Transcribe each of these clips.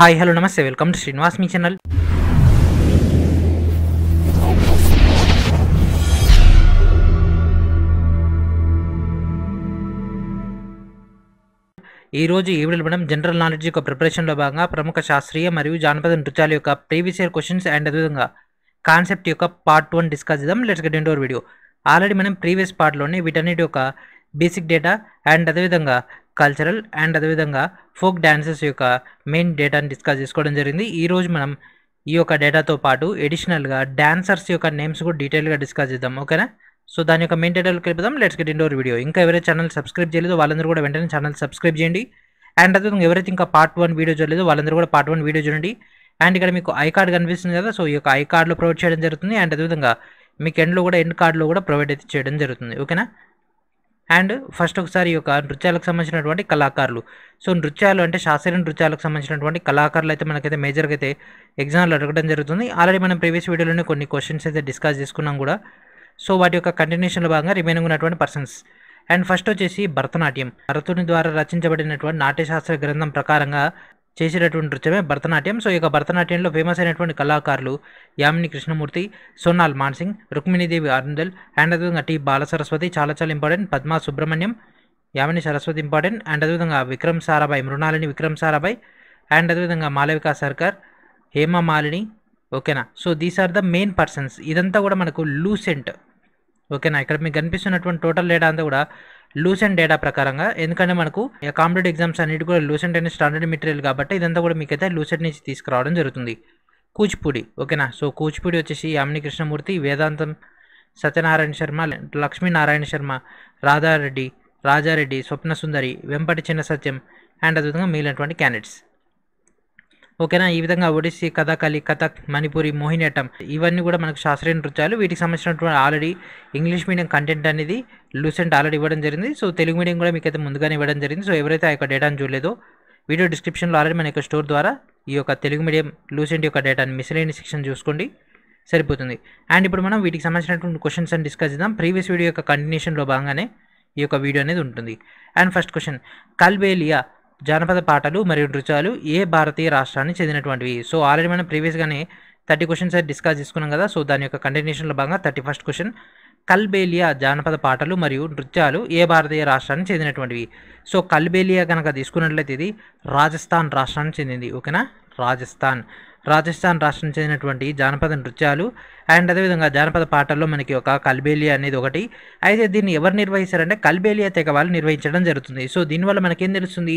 hi hello నమస్తే welcome to Srinivas మీ channel ఈరోజు ఈ విడుదల మనం జనరల్ నాలెడ్జ్ యొక్క ప్రిపరేషన్లో భాగంగా ప్రముఖ శాస్త్రీయ మరియు జానపద నృత్యాల యొక్క ప్రీవియస్ ఇయర్ క్వశ్చన్స్ అండ్ అదేవిధంగా కాన్సెప్ట్ యొక్క పార్ట్ వన్ డిస్కస్ చేద్దాం let's get into the video already మనం ప్రీవియస్ పార్ట్లోనే వీటన్నిటి యొక్క బేసిక్ డేటా అండ్ అదేవిధంగా కల్చరల్ అండ్ అదేవిధంగా ఫోక్ డ్యాన్సెస్ యొక్క మెయిన్ డేటాని డిస్కస్ చేసుకోవడం జరిగింది ఈరోజు మనం ఈ యొక్క డేటాతో పాటు ఎడిషనల్గా డ్యాన్సర్స్ యొక్క నేమ్స్ కూడా డీటెయిల్గా డిస్కస్ చేద్దాం ఓకేనా సో దాని యొక్క మెయిన్ డేటాలోకి వెళ్ళిపోదాం లెట్స్ గెట్ ఇండోర్ వీడియో ఇంకా ఎవరైతే ఛానల్ సబ్స్క్రైబ్ చేయలేదో వాళ్ళందరూ కూడా వెంటనే ఛానల్ సబ్స్క్రైబ్ చేయండి అండ్ అదేవిధంగా ఎవరైతే ఇంకా పార్ట్ వన్ వీడియో చూడలేదో వాళ్ళందరూ కూడా పార్ట్ వన్ వీడియో చూడండి అండ్ ఇక్కడ మీకు ఐ కార్డ్ కనిపిస్తుంది కదా సో ఈ యొక్క ఐ కార్డ్లో ప్రొవైడ్ చేయడం జరుగుతుంది అండ్ అదేవిధంగా మీకు ఎండ్లో కూడా ఎండ్ కార్డ్లో కూడా ప్రొవైడ్ అయితే చేయడం జరుగుతుంది ఓకేనా అండ్ ఫస్ట్ ఒకసారి ఈ యొక్క నృత్యాలకు సంబంధించినటువంటి కళాకారులు సో నృత్యాలు అంటే శాస్త్రీయ నృత్యాలకు సంబంధించినటువంటి కళాకారులు అయితే మనకైతే మేజర్గా అయితే ఎగ్జామ్లు అడగడం జరుగుతుంది ఆల్రెడీ మనం ప్రీవియస్ వీడియోలోనే కొన్ని క్వశ్చన్స్ అయితే డిస్కస్ చేసుకున్నాం కూడా సో వాటి యొక్క కంటిన్యూషన్లో భాగంగా రిమైనింగ్ ఉన్నటువంటి పర్సన్స్ అండ్ ఫస్ట్ వచ్చేసి భరతనాట్యం భరతుని ద్వారా రచించబడినటువంటి నాట్యశాస్త్ర గ్రంథం ప్రకారంగా చేసేటటువంటి నృత్యమే భరతనాట్యం సో ఈ భరతనాట్యంలో ఫేమస్ అయినటువంటి కళాకారులు యామిని కృష్ణమూర్తి సోనాల్ మాన్సింగ్ రుక్మిణీదేవి అరుందల్ అండ్ అదేవిధంగా టి బాలసరస్వతి చాలా చాలా important Padma Subrahmanyam Yamini Saraswati important and అదేవిధంగా విక్రమ్ సారాభాయ్ మృణాలిని విక్రమ్ సారాభాయ్ అండ్ అదేవిధంగా మాలవిక సర్కార్ హేమ మాలిని ఓకేనా so these are the main persons ఇదంతా కూడా మనకు లూసెంట్ ఓకేనా ఇక్కడ మీకు కనిపిస్తున్నటువంటి టోటల్ డేటా అంతా కూడా లూసెంట్ డేటా ప్రకారంగా ఎందుకంటే మనకు కాంపిటేటివ్ ఎగ్జామ్స్ అన్నిటి కూడా లూసెంట్ అనే స్టాండర్డ్ మెటీరియల్ కాబట్టి ఇదంతా కూడా మీకు అయితే లూసెంట్ నుంచి తీసుకురావడం జరుగుతుంది కూచిపూడి ఓకేనా సో కూచిపూడి వచ్చేసి యామిని కృష్ణమూర్తి వేదాంతం సత్యనారాయణ శర్మ లక్ష్మీనారాయణ శర్మ రాధారెడ్డి రాజారెడ్డి స్వప్న సుందరి వెంపటి చిన్న సత్యం అండ్ అదేవిధంగా మిగిలినటువంటి క్యాండిడేట్స్ ఓకేనా ఈ విధంగా ఒడిస్సీ కథకళి కథక్ మణిపురి మోహినేటం ఇవన్నీ కూడా మనకు శాస్త్రీయ నృత్యాలు వీటికి సంబంధించినటువంటి ఆల్రెడీ ఇంగ్లీష్ మీడియం కంటెంట్ అనేది లూసెంట్ ఆల్రెడీ ఇవ్వడం జరిగింది సో తెలుగు మీడియం కూడా మీకు అయితే ముందుగానే ఇవ్వడం జరిగింది సో ఎవరైతే ఆ యొక్క డేటాను చూడలేదో వీడియో డిస్క్రిప్షన్లో ఆల్రెడీ మన యొక్క స్టోర్ ద్వారా ఈ యొక్క తెలుగు మీడియం లూసెంట్ యొక్క డేటాని మిస్లేని సెక్షన్ చూసుకోండి సరిపోతుంది అండ్ ఇప్పుడు మనం వీటికి సంబంధించినటువంటి క్వశ్చన్స్ అని డిస్కస్ చేద్దాం ప్రీవియస్ వీడియో యొక్క కంటిన్యూషన్లో భాగంగానే ఈ యొక్క వీడియో అనేది ఉంటుంది అండ్ ఫస్ట్ క్వశ్చన్ కల్బేలియా జానపద పాటలు మరియు నృత్యాలు ఏ భారతీయ రాష్ట్రానికి చెందినటువంటివి సో ఆల్రెడీ మనం ప్రీవియస్గానే థర్టీ క్వశ్చన్స్ డిస్కస్ చేసుకున్నాం కదా సో దాని యొక్క కంటిన్యూషన్లో భాగంగా థర్టీ ఫస్ట్ క్వశ్చన్ కల్బేలియా జానపద పాటలు మరియు నృత్యాలు ఏ భారతీయ రాష్ట్రానికి చెందినటువంటివి సో కల్బేలియా కనుక తీసుకున్నట్లయితే ఇది రాజస్థాన్ రాష్ట్రానికి చెందింది ఓకేనా రాజస్థాన్ రాజస్థాన్ రాష్ట్రం చెందినటువంటి జానపద నృత్యాలు అండ్ అదేవిధంగా జానపద పాటల్లో మనకి ఒక కల్బేలియా అనేది ఒకటి అయితే దీన్ని ఎవరు నిర్వహిస్తారంటే కల్బేలియా తెగ వాళ్ళు నిర్వహించడం జరుగుతుంది సో దీనివల్ల మనకేం తెలుస్తుంది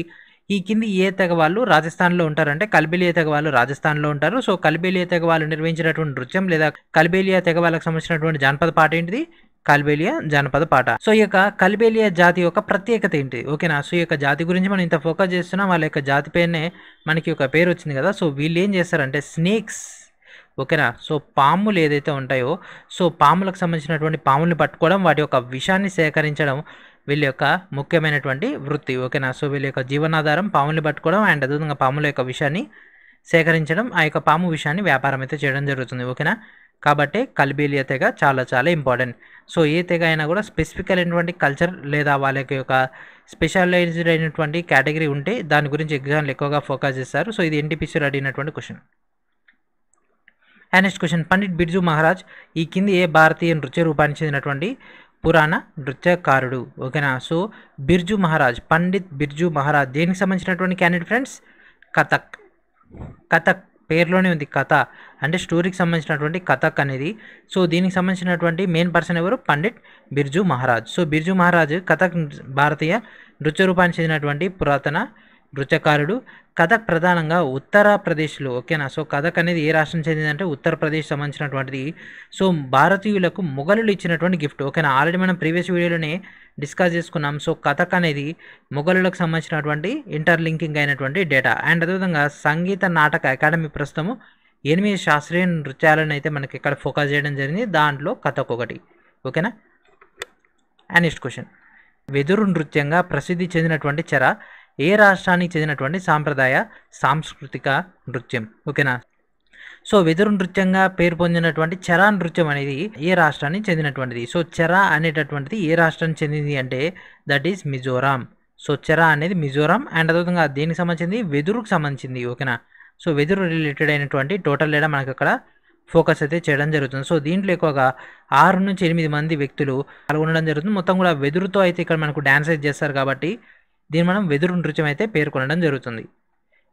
ఈ కింది ఏ తెగ వాళ్ళు రాజస్థాన్లో ఉంటారు అంటే కల్బేలియా తెగ వాళ్ళు రాజస్థాన్లో ఉంటారు సో కల్బేలియా తెగ వాళ్ళు నిర్వహించినటువంటి నృత్యం లేదా కల్బేలియా తెగ వాళ్ళకి సంబంధించినటువంటి జానపద పాట ఏంటిది కల్బేలియా జానపద పాట సో ఈ యొక్క కల్బేలియా జాతి యొక్క ప్రత్యేకత ఏంటి ఓకేనా సో ఈ యొక్క జాతి గురించి మనం ఇంత ఫోకస్ చేస్తున్నాం వాళ్ళ యొక్క జాతి పేరునే మనకి ఒక పేరు వచ్చింది కదా సో వీళ్ళు ఏం చేస్తారంటే స్నేక్స్ ఓకేనా సో పాములు ఏదైతే ఉంటాయో సో పాములకు సంబంధించినటువంటి పాముల్ని పట్టుకోవడం వాటి యొక్క విషాన్ని సేకరించడం వీళ్ళ యొక్క ముఖ్యమైనటువంటి వృత్తి ఓకేనా సో వీళ్ళ యొక్క జీవనాధారం పాముల్ని పట్టుకోవడం అండ్ అదేవిధంగా పాముల యొక్క విషయాన్ని సేకరించడం ఆ యొక్క పాము విషయాన్ని వ్యాపారం అయితే చేయడం జరుగుతుంది ఓకేనా కాబట్టి కల్బీలియ తెగ చాలా చాలా ఇంపార్టెంట్ సో ఏ తెగ అయినా కూడా స్పెసిఫిక్ అయినటువంటి కల్చర్ లేదా వాళ్ళ యొక్క స్పెషలైజ్డ్ అయినటువంటి కేటగిరీ ఉంటే దాని గురించి ఎగ్జామ్లు ఎక్కువగా ఫోకస్ చేస్తారు సో ఇది ఎన్టీపీసీలో అడిగినటువంటి question and next question Pandit Birju Maharaj ఈ కింది ఏ భారతీయ నృత్య రూపానికి చెందినటువంటి పురాణ నృత్యకారుడు ఓకేనా సో బిర్జు మహారాజ్ పండిత్ బిర్జు మహారాజ్ దేనికి సంబంధించినటువంటి క్యాండిడేట్ ఫ్రెండ్స్ కథక్ కథక్ పేర్లోనే ఉంది కథ అంటే స్టోరీకి సంబంధించినటువంటి కథక్ అనేది సో దీనికి సంబంధించినటువంటి మెయిన్ పర్సన్ ఎవరు పండిట్ బిర్జు మహారాజ్ సో బిర్జు మహారాజ్ కథక్ భారతీయ నృత్య రూపానికి చెందినటువంటి పురాతన నృత్యకారుడు కథక్ ప్రధానంగా ఉత్తరప్రదేశ్లో ఓకేనా సో కథక్ అనేది ఏ రాష్ట్రం చెందిందంటే ఉత్తరప్రదేశ్ సంబంధించినటువంటిది సో భారతీయులకు మొఘలులు ఇచ్చినటువంటి గిఫ్ట్ ఓకేనా ఆల్రెడీ మనం ప్రీవియస్ వీడియోలోనే డిస్కస్ చేసుకున్నాం సో కథక్ అనేది మొఘలులకు సంబంధించినటువంటి ఇంటర్లింకింగ్ అయినటువంటి డేటా అండ్ అదేవిధంగా సంగీత నాటక అకాడమీ ప్రస్తుతము ఎనిమిది శాస్త్రీయ నృత్యాలను అయితే మనకి ఇక్కడ ఫోకస్ చేయడం జరిగింది దాంట్లో కథక్ ఒకటి ఓకేనా అండ్ నెక్స్ట్ క్వశ్చన్ వెదురు నృత్యంగా ప్రసిద్ధి చెందినటువంటి చెర ఏ రాష్ట్రానికి చెందినటువంటి సాంప్రదాయ సాంస్కృతిక నృత్యం ఓకేనా సో వెదురు నృత్యంగా పేరు పొందినటువంటి చరా నృత్యం అనేది ఏ రాష్ట్రానికి చెందినటువంటిది సో చరా అనేటటువంటిది ఏ రాష్ట్రానికి చెందింది అంటే that is Mizoram so Cheraw అనేది మిజోరాం అండ్ అదేవిధంగా దేనికి సంబంధించింది వెదురుకు సంబంధించింది ఓకేనా సో వెదురు రిలేటెడ్ అయినటువంటి టోటల్ డేటా మనకు అక్కడ ఫోకస్ అయితే చేయడం జరుగుతుంది సో దీంట్లో ఎక్కువగా ఆరు నుంచి ఎనిమిది మంది వ్యక్తులు పాల్గొనడం జరుగుతుంది మొత్తం కూడా వెదురుతో అయితే ఇక్కడ మనకు డ్యాన్స్ అయితే చేస్తారు కాబట్టి దీన్ని మనం వెదురు నృత్యం అయితే పేర్కొనడం జరుగుతుంది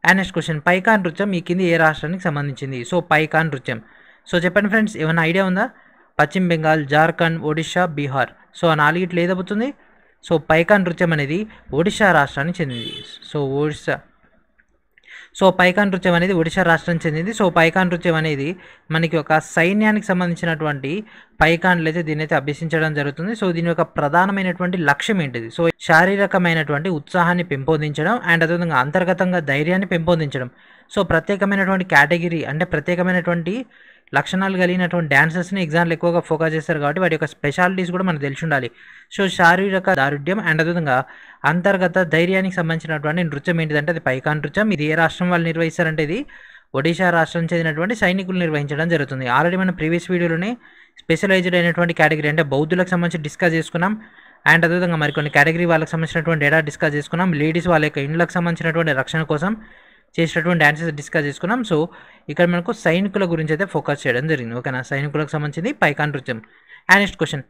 అండ్ నెక్స్ట్ క్వశ్చన్ పైకా నృత్యం ఈ కింద ఏ రాష్ట్రానికి సంబంధించింది సో పైకా నృత్యం సో చెప్పండి ఫ్రెండ్స్ ఏమైనా ఐడియా ఉందా పశ్చిమ బెంగాల్ జార్ఖండ్ ఒడిషా బీహార్ సో ఆ నాలుగిట్లు ఏదవుతుంది సో పైకా నృత్యం అనేది ఒడిషా రాష్ట్రానికి చెందింది సో ఒడిషా సో పైకాన్ నృత్యం అనేది ఒడిశా రాష్ట్రం చెందింది సో పైకాన్ నృత్యం అనేది మనకి ఒక సైన్యానికి సంబంధించినటువంటి పైకాన్లు అయితే దీని అయితే అభ్యసించడం జరుగుతుంది సో దీని యొక్క ప్రధానమైనటువంటి లక్ష్యం ఏంటిది సో శారీరకమైనటువంటి ఉత్సాహాన్ని పెంపొందించడం అండ్ అదేవిధంగా అంతర్గతంగా ధైర్యాన్ని పెంపొందించడం సో ప్రత్యేకమైనటువంటి కేటగిరీ అంటే ప్రత్యేకమైనటువంటి లక్షణాలు కలిగినటువంటి డ్యాన్సర్స్ని ఎగ్జామ్లు ఎక్కువగా ఫోకస్ చేస్తారు కాబట్టి వాటి యొక్క స్పెషాలిటీస్ కూడా మనకు తెలిసి ఉండాలి సో శారీరక దారుఢ్యం అండ్ అదేవిధంగా అంతర్గత ధైర్యానికి సంబంధించినటువంటి నృత్యం ఏంటిదంటే అది పైకా నృత్యం ఇది ఏ రాష్ట్రం వాళ్ళు నిర్వహిస్తారంటే ఇది ఒడిశా రాష్ట్రం చెందినటువంటి సైనికులు నిర్వహించడం జరుగుతుంది ఆల్రెడీ మనం ప్రీవియస్ వీడియోలోనే స్పెషలైజ్డ్ అయినటువంటి కేటగిరీ అంటే బౌద్ధులకు సంబంధించి డిస్కస్ చేసుకున్నాం అండ్ అదేవిధంగా మరికొన్ని కేటగిరీ వాళ్ళకి సంబంధించినటువంటి డేటా డిస్కస్ చేసుకున్నాం లేడీస్ వాళ్ళ యొక్క ఇండ్లకు సంబంధించినటువంటి రక్షణ కోసం చేసినటువంటి ఆన్సర్స్ డిస్కస్ చేసుకున్నాం సో ఇక్కడ మనకు సైనికుల గురించి అయితే ఫోకస్ చేయడం జరిగింది ఓకేనా సైనికులకు సంబంధించింది పైకా నృత్యం అండ్ నెక్స్ట్ క్వశ్చన్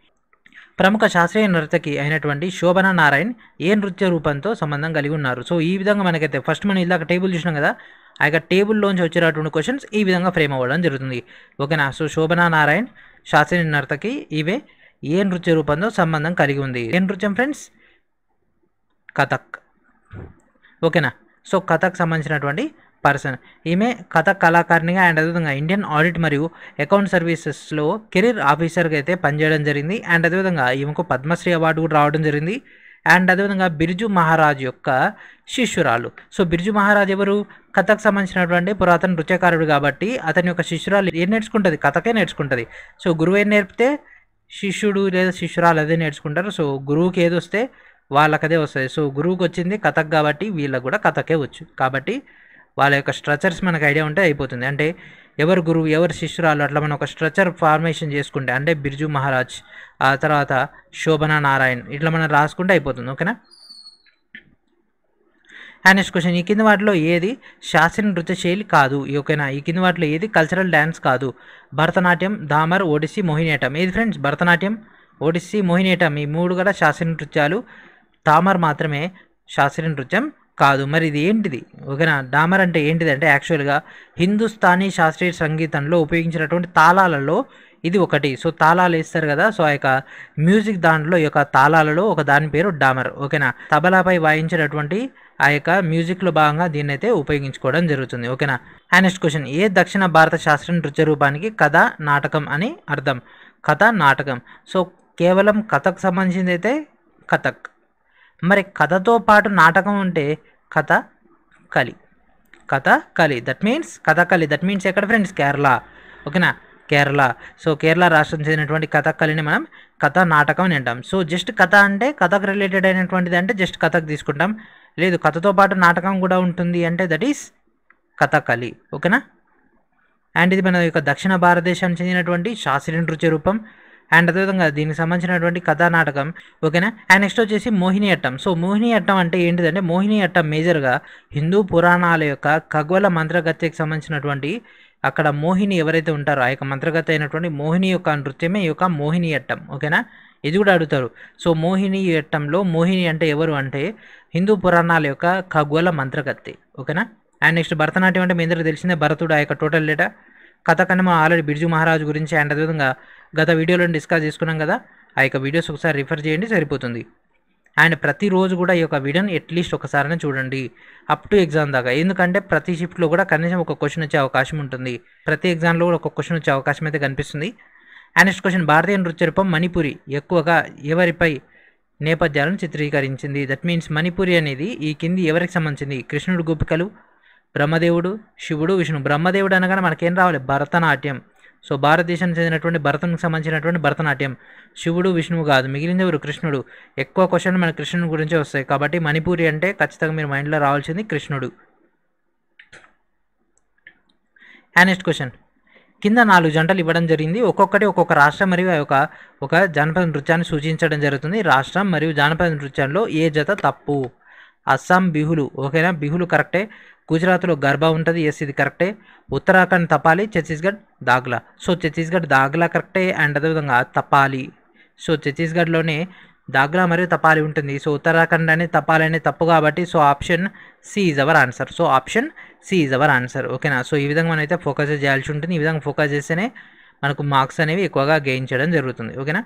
ప్రముఖ శాస్త్రీయ నర్తకి అయినటువంటి శోభన నారాయణ్ ఏ నృత్య రూపంతో సంబంధం కలిగి ఉన్నారు సో ఈ విధంగా మనకైతే ఫస్ట్ మనం ఇలాగ టేబుల్ చూసినాం కదా ఆ యొక్క టేబుల్లోంచి వచ్చినటువంటి క్వశ్చన్స్ ఈ విధంగా ఫ్రేమ్ అవ్వడం జరుగుతుంది ఓకేనా సో శోభన నారాయణ్ శాస్త్రీయ నర్తకి ఇవే ఏ నృత్య రూపంతో సంబంధం కలిగి ఉంది ఏ నృత్యం ఫ్రెండ్స్ కథక్ ఓకేనా సో కథకు సంబంధించినటువంటి పర్సన్ ఈమె కథ కళాకారిణిగా అండ్ అదేవిధంగా ఇండియన్ ఆడిట్ మరియు అకౌంట్ సర్వీసెస్లో కెరీర్ ఆఫీసర్గా అయితే పనిచేయడం జరిగింది అండ్ అదేవిధంగా ఈమెకు పద్మశ్రీ అవార్డు కూడా రావడం జరిగింది అండ్ అదేవిధంగా బిర్జు మహారాజ్ యొక్క శిష్యురాలు సో బిర్జు మహారాజ్ ఎవరు కథకు సంబంధించినటువంటి పురాతన నృత్యకారుడు కాబట్టి అతని యొక్క శిష్యురాలు ఏం నేర్చుకుంటుంది కథకే నేర్చుకుంటుంది సో గురువు ఏం నేర్పితే శిష్యుడు లేదా శిష్యురాలు అదే నేర్చుకుంటారు సో గురువుకి ఏదొస్తే వాళ్ళకదే వస్తుంది సో గురువుకి వచ్చింది కథక్ కాబట్టి వీళ్ళకు కూడా కథకే వచ్చు కాబట్టి వాళ్ళ యొక్క స్ట్రక్చర్స్ మనకు ఐడియా ఉంటే అయిపోతుంది అంటే ఎవరు గురువు ఎవరు శిష్యురాలు అట్లా మనం ఒక స్ట్రక్చర్ ఫార్మేషన్ చేసుకుంటే అంటే బిర్జు మహారాజ్ ఆ తర్వాత శోభన నారాయణ్ ఇట్లా మనం రాసుకుంటే అయిపోతుంది ఓకేనా హ్యాండ్స్ క్వశ్చన్ ఈ కింద వాటిలో ఏది శాస్త్రీయ నృత్య శైలి కాదు ఓకేనా ఈ కింద వాటిలో ఏది కల్చరల్ డ్యాన్స్ కాదు భరతనాట్యం దామర్ ఒడిస్సీ మోహినేటం ఏది ఫ్రెండ్స్ భరతనాట్యం ఒడిస్సీ మోహినేటం ఈ మూడు కూడా శాస్త్రీయ నృత్యాలు డామర్ మాత్రమే శాస్త్రీయ నృత్యం కాదు మరి ఇది ఏంటిది ఓకేనా డామర్ అంటే ఏంటిది అంటే యాక్చువల్గా హిందుస్థానీ శాస్త్రీయ సంగీతంలో ఉపయోగించినటువంటి తాళాలలో ఇది ఒకటి సో తాళాలు వేస్తారు కదా సో ఆ యొక్క మ్యూజిక్ దాంట్లో ఈ యొక్క తాళాలలో ఒక దాని పేరు డామర్ ఓకేనా తబలాపై వాయించినటువంటి ఆ యొక్క మ్యూజిక్లో భాగంగా దీన్ని అయితే ఉపయోగించుకోవడం జరుగుతుంది ఓకేనా అండ్ నెక్స్ట్ క్వశ్చన్ ఏ దక్షిణ భారత శాస్త్రీయ నృత్య రూపానికి కథ నాటకం అని అర్థం కథ నాటకం సో కేవలం కథకు సంబంధించింది అయితే కథక్ మరి కథతో పాటు నాటకం ఉంటే కథ Kathakali Kathakali that means Kathakali that means ఎక్కడ ఫ్రెండ్స్ కేరళ ఓకేనా కేరళ సో కేరళ రాష్ట్రం చెందినటువంటి కథకళిని మనం కథ నాటకం అని అంటాం సో జస్ట్ కథ అంటే కథకు రిలేటెడ్ అయినటువంటిది అంటే జస్ట్ కథకు తీసుకుంటాం లేదు కథతో పాటు నాటకం కూడా ఉంటుంది అంటే దట్ ఈస్ కథకళి ఓకేనా అండ్ ఇది మన యొక్క దక్షిణ భారతదేశానికి చెందినటువంటి శాస్త్రీయ నృత్య రూపం అండ్ అదేవిధంగా దీనికి సంబంధించినటువంటి కథానాటకం ఓకేనా అండ్ నెక్స్ట్ వచ్చేసి Mohiniyattam so Mohiniyattam అంటే ఏంటిదంటే మోహిని అట్టం మేజర్గా హిందూ పురాణాల యొక్క ఖగోళ మంత్రగత్యకు సంబంధించినటువంటి అక్కడ మోహిని ఎవరైతే ఉంటారో ఆ యొక్క మంత్రగత అయినటువంటి మోహిని యొక్క నృత్యమే ఈ యొక్క మోహిని అట్టం ఓకేనా ఇది కూడా అడుగుతారు సో మోహిని అట్టంలో మోహిని అంటే ఎవరు అంటే హిందూ పురాణాల యొక్క ఖగోళ మంత్రగత్తి ఓకేనా అండ్ నెక్స్ట్ భరతనాట్యం అంటే మీ అందరికీ తెలిసిందే భరతుడు ఆ యొక్క టోటల్ డేటా కథ కన్నా మనం ఆల్రెడీ బిర్జు మహారాజు గురించి అండ్ అదేవిధంగా గత వీడియోలో డిస్కస్ చేసుకున్నాం కదా ఆ యొక్క వీడియోస్ ఒకసారి రిఫర్ చేయండి సరిపోతుంది అండ్ ప్రతిరోజు కూడా ఈ యొక్క వీడియోని అట్లీస్ట్ ఒకసారి చూడండి అప్ టు ఎగ్జామ్ దాకా ఎందుకంటే ప్రతి షిఫ్ట్లో కూడా కనీసం ఒక క్వశ్చన్ వచ్చే అవకాశం ఉంటుంది ప్రతి ఎగ్జామ్లో కూడా ఒక క్వశ్చన్ వచ్చే అవకాశం అయితే కనిపిస్తుంది అండ్ నెక్స్ట్ క్వశ్చన్ భారతీయ నృత్య రూపం మణిపురి ఎక్కువగా ఎవరిపై నేపథ్యాలను చిత్రీకరించింది దట్ మీన్స్ మణిపురి అనేది ఈ కింది ఎవరికి సంబంధించింది కృష్ణుడు గోపికలు బ్రహ్మదేవుడు శివుడు విష్ణు బ్రహ్మదేవుడు అనగానే మనకేం రావాలి భరతనాట్యం సో భారతదేశానికి చెందినటువంటి భరతంకి సంబంధించినటువంటి భరతనాట్యం శివుడు విష్ణువు కాదు మిగిలింది ఎవరు కృష్ణుడు ఎక్కువ క్వశ్చన్ మన కృష్ణుని గురించే వస్తాయి కాబట్టి మణిపూరి అంటే ఖచ్చితంగా మీరు మైండ్లో రావాల్సింది కృష్ణుడు అండ్ నెక్స్ట్ క్వశ్చన్ కింద నాలుగు జంటలు ఇవ్వడం జరిగింది ఒక్కొక్కటి ఒక్కొక్క రాష్ట్రం మరియు ఒక ఒక జానపద నృత్యాన్ని సూచించడం జరుగుతుంది రాష్ట్రం మరియు జానపద నృత్యంలో ఏ జత తప్పు అస్సాం బిహులు ఓకేనా బిహులు కరెక్టే గుజరాత్లో గర్భా ఉంటుంది ఎస్ ఇది కరెక్టే ఉత్తరాఖండ్ తపాలి ఛత్తీస్గఢ్ దాగ్లా సో ఛత్తీస్గఢ్ దాగ్లా కరెక్టే అండ్ అదేవిధంగా తపాలి సో ఛత్తీస్గఢ్లోనే దాగ్లా మరియు తపాలి ఉంటుంది సో ఉత్తరాఖండ్ అనే తపాలి అనే తప్పు కాబట్టి so option C is our answer so option C is our answer ఓకేనా సో ఈ విధంగా మనం అయితే ఫోకస్ చేయాల్సి ఉంటుంది ఈ విధంగా ఫోకస్ చేస్తేనే మనకు మార్క్స్ అనేవి ఎక్కువగా గెయిన్ చేయడం జరుగుతుంది ఓకేనా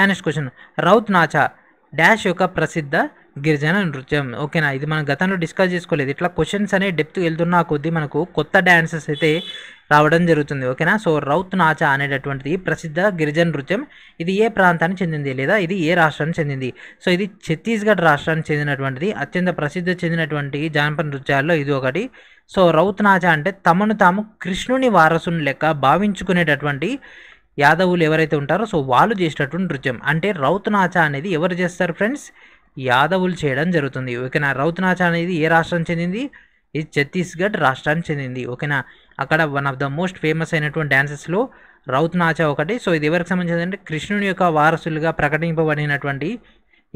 and next question Raut Nacha dash యొక్క ప్రసిద్ధ గిరిజన నృత్యం ఓకేనా ఇది మనం గతంలో డిస్కస్ చేసుకోలేదు ఇట్లా క్వశ్చన్స్ అనే డెప్త్ వెళ్తున్న కొద్దీ మనకు కొత్త డ్యాన్సెస్ అయితే రావడం జరుగుతుంది ఓకేనా సో రౌత్ నాచా అనేటటువంటిది ప్రసిద్ధ గిరిజన నృత్యం ఇది ఏ ప్రాంతానికి చెందింది లేదా ఇది ఏ రాష్ట్రానికి చెందింది సో ఇది ఛత్తీస్గఢ్ రాష్ట్రానికి చెందినటువంటిది అత్యంత ప్రసిద్ధ చెందినటువంటి జానపద నృత్యాల్లో ఇది ఒకటి సో రౌత్ నాచా అంటే తమను తాము కృష్ణుని వారసుని లెక్క భావించుకునేటటువంటి యాదవులు ఎవరైతే ఉంటారో సో వాళ్ళు చేసేటటువంటి నృత్యం అంటే రౌత్ నాచా అనేది ఎవరు చేస్తారు ఫ్రెండ్స్ యాదవులు చేయడం జరుగుతుంది ఓకేనా రౌతనాచ అనేది ఏ రాష్ట్రానికి చెందింది ఇది ఛత్తీస్గఢ్ రాష్ట్రానికి చెందింది ఓకేనా అక్కడ one of the most famous అయినటువంటి డ్యాన్సెస్లో రౌత్ నాచా ఒకటి సో ఇది ఎవరికి సంబంధించింది అంటే కృష్ణుని యొక్క వారసులుగా ప్రకటింపబడినటువంటి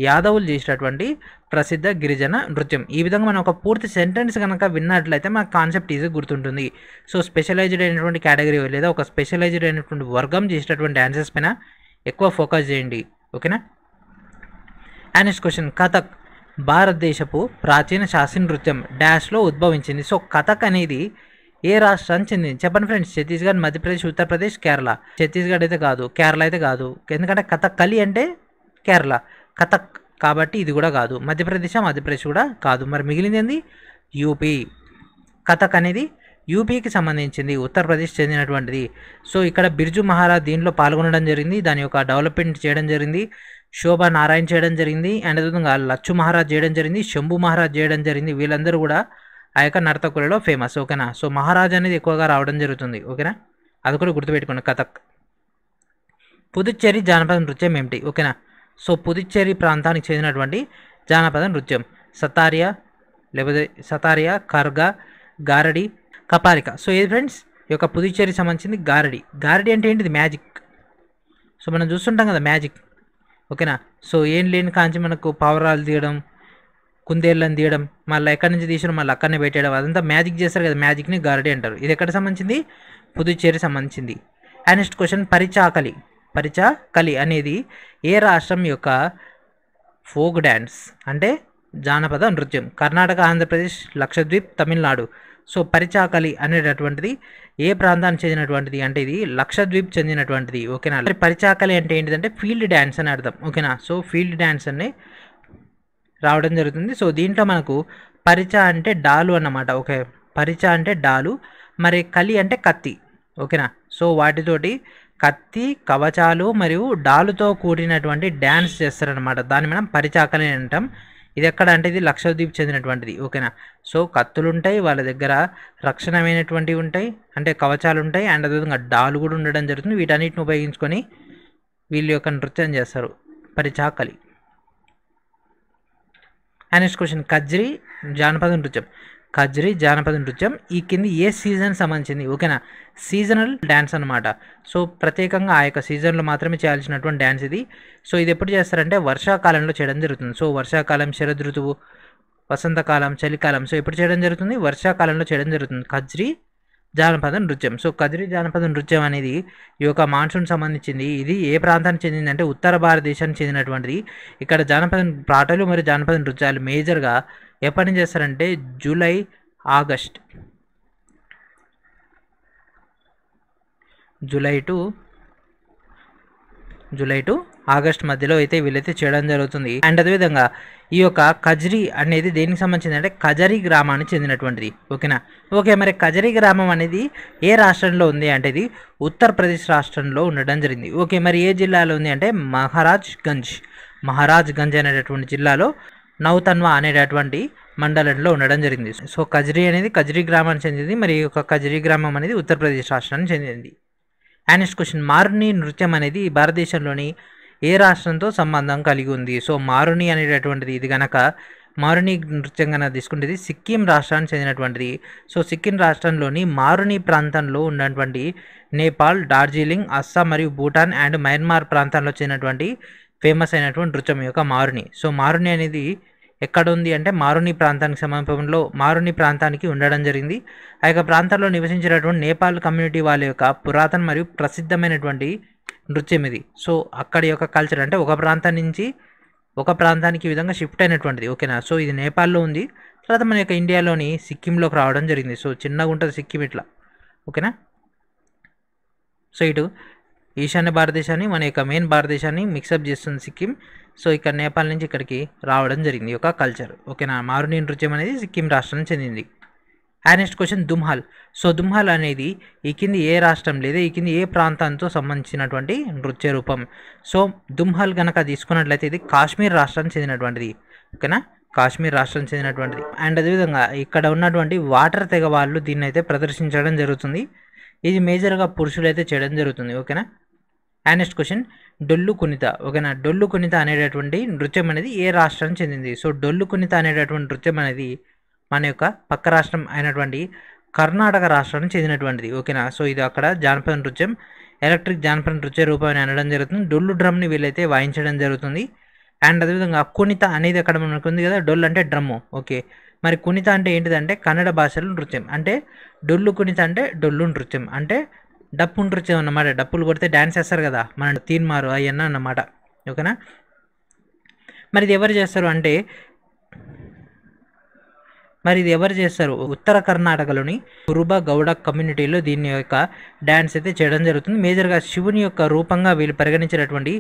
యాదవులు చేసినటువంటి ప్రసిద్ధ గిరిజన నృత్యం ఈ విధంగా మనం ఒక పూర్తి సెంటెన్స్ కనుక విన్నట్లయితే మనకు కాన్సెప్ట్ ఈజీ గుర్తుంటుంది సో స్పెషలైజ్డ్ అయినటువంటి కేటగిరీ లేదా ఒక స్పెషలైజ్డ్ అయినటువంటి వర్గం చేసినటువంటి డాన్సెస్ పైన ఎక్కువ ఫోకస్ చేయండి ఓకేనా అండ్ క్వశ్చన్ కథక్ భారతదేశపు ప్రాచీన శాస్త్రీయ నృత్యం డాష్లో ఉద్భవించింది సో కథక్ అనేది ఏ రాష్ట్రానికి చెందింది చెప్పండి ఫ్రెండ్స్ ఛత్తీస్గఢ్ మధ్యప్రదేశ్ ఉత్తరప్రదేశ్ కేరళ ఛత్తీస్గఢ్ అయితే కాదు కేరళ అయితే కాదు ఎందుకంటే కథక్కలి అంటే కేరళ కథక్ కాబట్టి ఇది కూడా కాదు మధ్యప్రదేశ్ మధ్యప్రదేశ్ కూడా కాదు మరి మిగిలింది ఏంది యూపీ కథక్ అనేది యూపీకి సంబంధించింది ఉత్తరప్రదేశ్ చెందినటువంటిది సో ఇక్కడ బిర్జు మహారాజ్ దీనిలో పాల్గొనడం జరిగింది దాని యొక్క డెవలప్మెంట్ చేయడం జరిగింది శోభ నారాయణ చేయడం జరిగింది అండ్ అదేవిధంగా లచ్చు మహారాజ్ చేయడం జరిగింది శంభు మహారాజ్ చేయడం జరిగింది వీళ్ళందరూ కూడా ఆ యొక్క నర్తకులలో ఫేమస్ ఓకేనా సో మహారాజ్ అనేది ఎక్కువగా రావడం జరుగుతుంది ఓకేనా అది కూడా గుర్తుపెట్టుకోండి కథక్ పుదుచ్చేరి జానపద నృత్యం ఏమిటి ఓకేనా సో పుదుచ్చేరి ప్రాంతానికి చెందినటువంటి జానపద నృత్యం సతారియా లేకపోతే సతారియా కర్గ గారడి కపాలిక సో ఏది ఫ్రెండ్స్ ఈ యొక్క పుదుచ్చేరి సంబంధించింది గారడి గారడి అంటే ఏంటిది మ్యాజిక్ సో మనం చూస్తుంటాం కదా మ్యాజిక్ ఓకేనా సో ఏం లేని కాంచి మనకు పావురాలు తీయడం కుందేళ్ళని తీయడం మళ్ళీ ఎక్కడి నుంచి తీసిన మళ్ళీ అక్కడనే పెట్టేయడం అదంతా మ్యాజిక్ చేస్తారు కదా మ్యాజిక్ని గారడీ అంటారు ఇది ఎక్కడ సంబంధించింది పుదుచ్చేరి సంబంధించింది and next question Parichakali Parichakali అనేది ఏ రాష్ట్రం యొక్క ఫోక్ డ్యాన్స్ అంటే జానపద నృత్యం కర్ణాటక ఆంధ్రప్రదేశ్ లక్షద్వీప్ తమిళనాడు సో పరిచాకలి అనేటటువంటిది ఏ ప్రాంతానికి చెందినటువంటిది అంటే ఇది లక్షద్వీప్ చెందినటువంటిది ఓకేనా పరిచాకలి అంటే ఏంటిదంటే ఫీల్డ్ డ్యాన్స్ అని అర్థం ఓకేనా సో ఫీల్డ్ డ్యాన్స్ అని రావడం జరుగుతుంది సో దీంట్లో మనకు పరిచ అంటే డాలు అన్నమాట ఓకే పరిచ అంటే డాలు మరి కలి అంటే కత్తి ఓకేనా సో వాటితోటి కత్తి కవచాలు మరియు డాలుతో కూడినటువంటి డ్యాన్స్ చేస్తారనమాట దాన్ని మనం పరిచాకలి అంటాం ఇది ఎక్కడ అంటే ఇది లక్షద్వీప్ చెందినటువంటిది ఓకేనా సో కత్తులు ఉంటాయి వాళ్ళ దగ్గర రక్షణమైనటువంటివి ఉంటాయి అంటే కవచాలు ఉంటాయి అండ్ అదేవిధంగా డాలు కూడా ఉండడం జరుగుతుంది వీటన్నిటిని ఉపయోగించుకొని వీళ్ళ యొక్క నృత్యం చేస్తారు Parichakali and next question Kajri జానపద నృత్యం కజ్రీ జానపద నృత్యం ఈ కింది ఏ సీజన్ సంబంధించింది ఓకేనా సీజనల్ డ్యాన్స్ అనమాట సో ప్రత్యేకంగా ఆ యొక్క సీజన్లో మాత్రమే చేయాల్సినటువంటి డ్యాన్స్ ఇది సో ఇది ఎప్పుడు చేస్తారంటే వర్షాకాలంలో చేయడం జరుగుతుంది సో వర్షాకాలం శరదృతువు వసంతకాలం చలికాలం సో ఎప్పుడు చేయడం జరుగుతుంది వర్షాకాలంలో చేయడం జరుగుతుంది కజ్రీ జానపద నృత్యం సో కదిరి జానపద నృత్యం అనేది ఈ యొక్క మాన్సూన్ సంబంధించింది ఇది ఏ ప్రాంతానికి చెందింది అంటే ఉత్తర భారతదేశానికి చెందినటువంటిది ఇక్కడ జానపద పాటలు మరియు జానపద నృత్యాలు మేజర్గా ఎప్పటి నుంచి చేస్తారంటే July August July to July to August మధ్యలో అయితే వీళ్ళైతే చేయడం జరుగుతుంది అండ్ అదేవిధంగా ఈ యొక్క కజరీ అనేది దేనికి సంబంధించింది అంటే కజరీ గ్రామానికి చెందినటువంటిది ఓకేనా ఓకే మరి కజరీ గ్రామం అనేది ఏ రాష్ట్రంలో ఉంది అంటే ఇది ఉత్తరప్రదేశ్ రాష్ట్రంలో ఉండడం జరిగింది ఓకే మరి ఏ జిల్లాలో ఉంది అంటే మహారాజ్ గంజ్ మహారాజ్ గంజ్ అనేటటువంటి జిల్లాలో నౌతన్వా అనేటటువంటి మండలంలో ఉండడం జరిగింది సో కజరీ అనేది కజరీ గ్రామానికి చెందింది మరి ఒక కజరీ గ్రామం అనేది ఉత్తరప్రదేశ్ రాష్ట్రానికి చెందింది అండ్ నెక్స్ట్ క్వశ్చన్ మారుని నృత్యం అనేది భారతదేశంలోని ఏ రాష్ట్రంతో సంబంధం కలిగి ఉంది సో మారుని అనేటటువంటిది ఇది గనక మారుని నృత్యం కనుక తీసుకుంటే సిక్కిం రాష్ట్రానికి చెందినటువంటిది సో సిక్కిం రాష్ట్రంలోని మారుని ప్రాంతంలో ఉన్నటువంటి నేపాల్ డార్జిలింగ్ అస్సాం మరియు భూటాన్ అండ్ మయన్మార్ ప్రాంతాల్లో చెందినటువంటి ఫేమస్ అయినటువంటి నృత్యం యొక్క మారుని సో మారుని అనేది ఎక్కడ ఉంది అంటే మారుని ప్రాంతానికి సమీపంలో మారుని ప్రాంతానికి ఉండడం జరిగింది ఆ యొక్క ప్రాంతాల్లో నివసించినటువంటి నేపాల్ కమ్యూనిటీ వాళ్ళ యొక్క పురాతన మరియు ప్రసిద్ధమైనటువంటి నృత్యం ఇది సో అక్కడ యొక్క కల్చర్ అంటే ఒక ప్రాంతం నుంచి ఒక ప్రాంతానికి విధంగా షిఫ్ట్ అయినటువంటిది ఓకేనా సో ఇది నేపాల్లో ఉంది తర్వాత మన యొక్క ఇండియాలోని సిక్కింలోకి రావడం జరిగింది సో చిన్నగా ఉంటుంది సిక్కిం ఇట్లా ఓకేనా సో ఇటు ఈశాన్య భారతదేశాన్ని మన యొక్క మెయిన్ భారతదేశాన్ని మిక్సప్ చేస్తుంది సిక్కిం సో ఇక్కడ నేపాల్ నుంచి ఇక్కడికి రావడం జరిగింది ఒక కల్చర్ ఓకేనా మారుని నృత్యం అనేది సిక్కిం రాష్ట్రానికి చెందింది and next question Dumhal so Dumhal అనేది ఈ కింద ఏ రాష్ట్రం లేదా ఈ కింద ఏ ప్రాంతంతో సంబంధించినటువంటి నృత్య రూపం సో దుమ్హాల్ కనుక తీసుకున్నట్లయితే ఇది కాశ్మీర్ రాష్ట్రానికి చెందినటువంటిది ఓకేనా కాశ్మీర్ రాష్ట్రం చెందినటువంటిది అండ్ అదేవిధంగా ఇక్కడ ఉన్నటువంటి వాటర్ తెగ వాళ్ళు దీన్ని అయితే ప్రదర్శించడం జరుగుతుంది ఇది మేజర్గా పురుషులు అయితే చేయడం జరుగుతుంది ఓకేనా and next question Dollu Kunitha ఓకేనా డొల్లు కునిత అనేటటువంటి నృత్యం అనేది ఏ రాష్ట్రానికి చెందింది సో డొల్లు కునిత అనేటటువంటి నృత్యం అనేది మన యొక్క పక్క రాష్ట్రం అయినటువంటి కర్ణాటక రాష్ట్రానికి చెందినటువంటిది ఓకేనా సో ఇది అక్కడ జానపద నృత్యం ఎలక్ట్రిక్ జానపద నృత్య రూపాన్ని అనడం జరుగుతుంది డొల్లు డ్రమ్ని వీళ్ళైతే వాయించడం జరుగుతుంది అండ్ అదేవిధంగా కునిత అనేది అక్కడ మనకు ఉంది కదా డొల్ అంటే డ్రమ్ము ఓకే మరి కునిత అంటే ఏంటిదంటే కన్నడ భాషలో నృత్యం అంటే డొల్లు కునిత అంటే డొల్లు నృత్యం అంటే డప్పు నృత్యం అన్నమాట డప్పులు కొడితే డ్యాన్స్ చేస్తారు కదా మన తీన్మారు అవన్నీ అన్నమాట ఓకేనా మరి ఇది ఎవరు చేస్తారు అంటే మరి ఇది ఎవరు చేస్తారు ఉత్తర కర్ణాటకలోని కురుబ గౌడ కమ్యూనిటీలో దీని యొక్క డ్యాన్స్ అయితే చేయడం జరుగుతుంది మేజర్గా శివుని యొక్క రూపంగా వీళ్ళు పరిగణించినటువంటి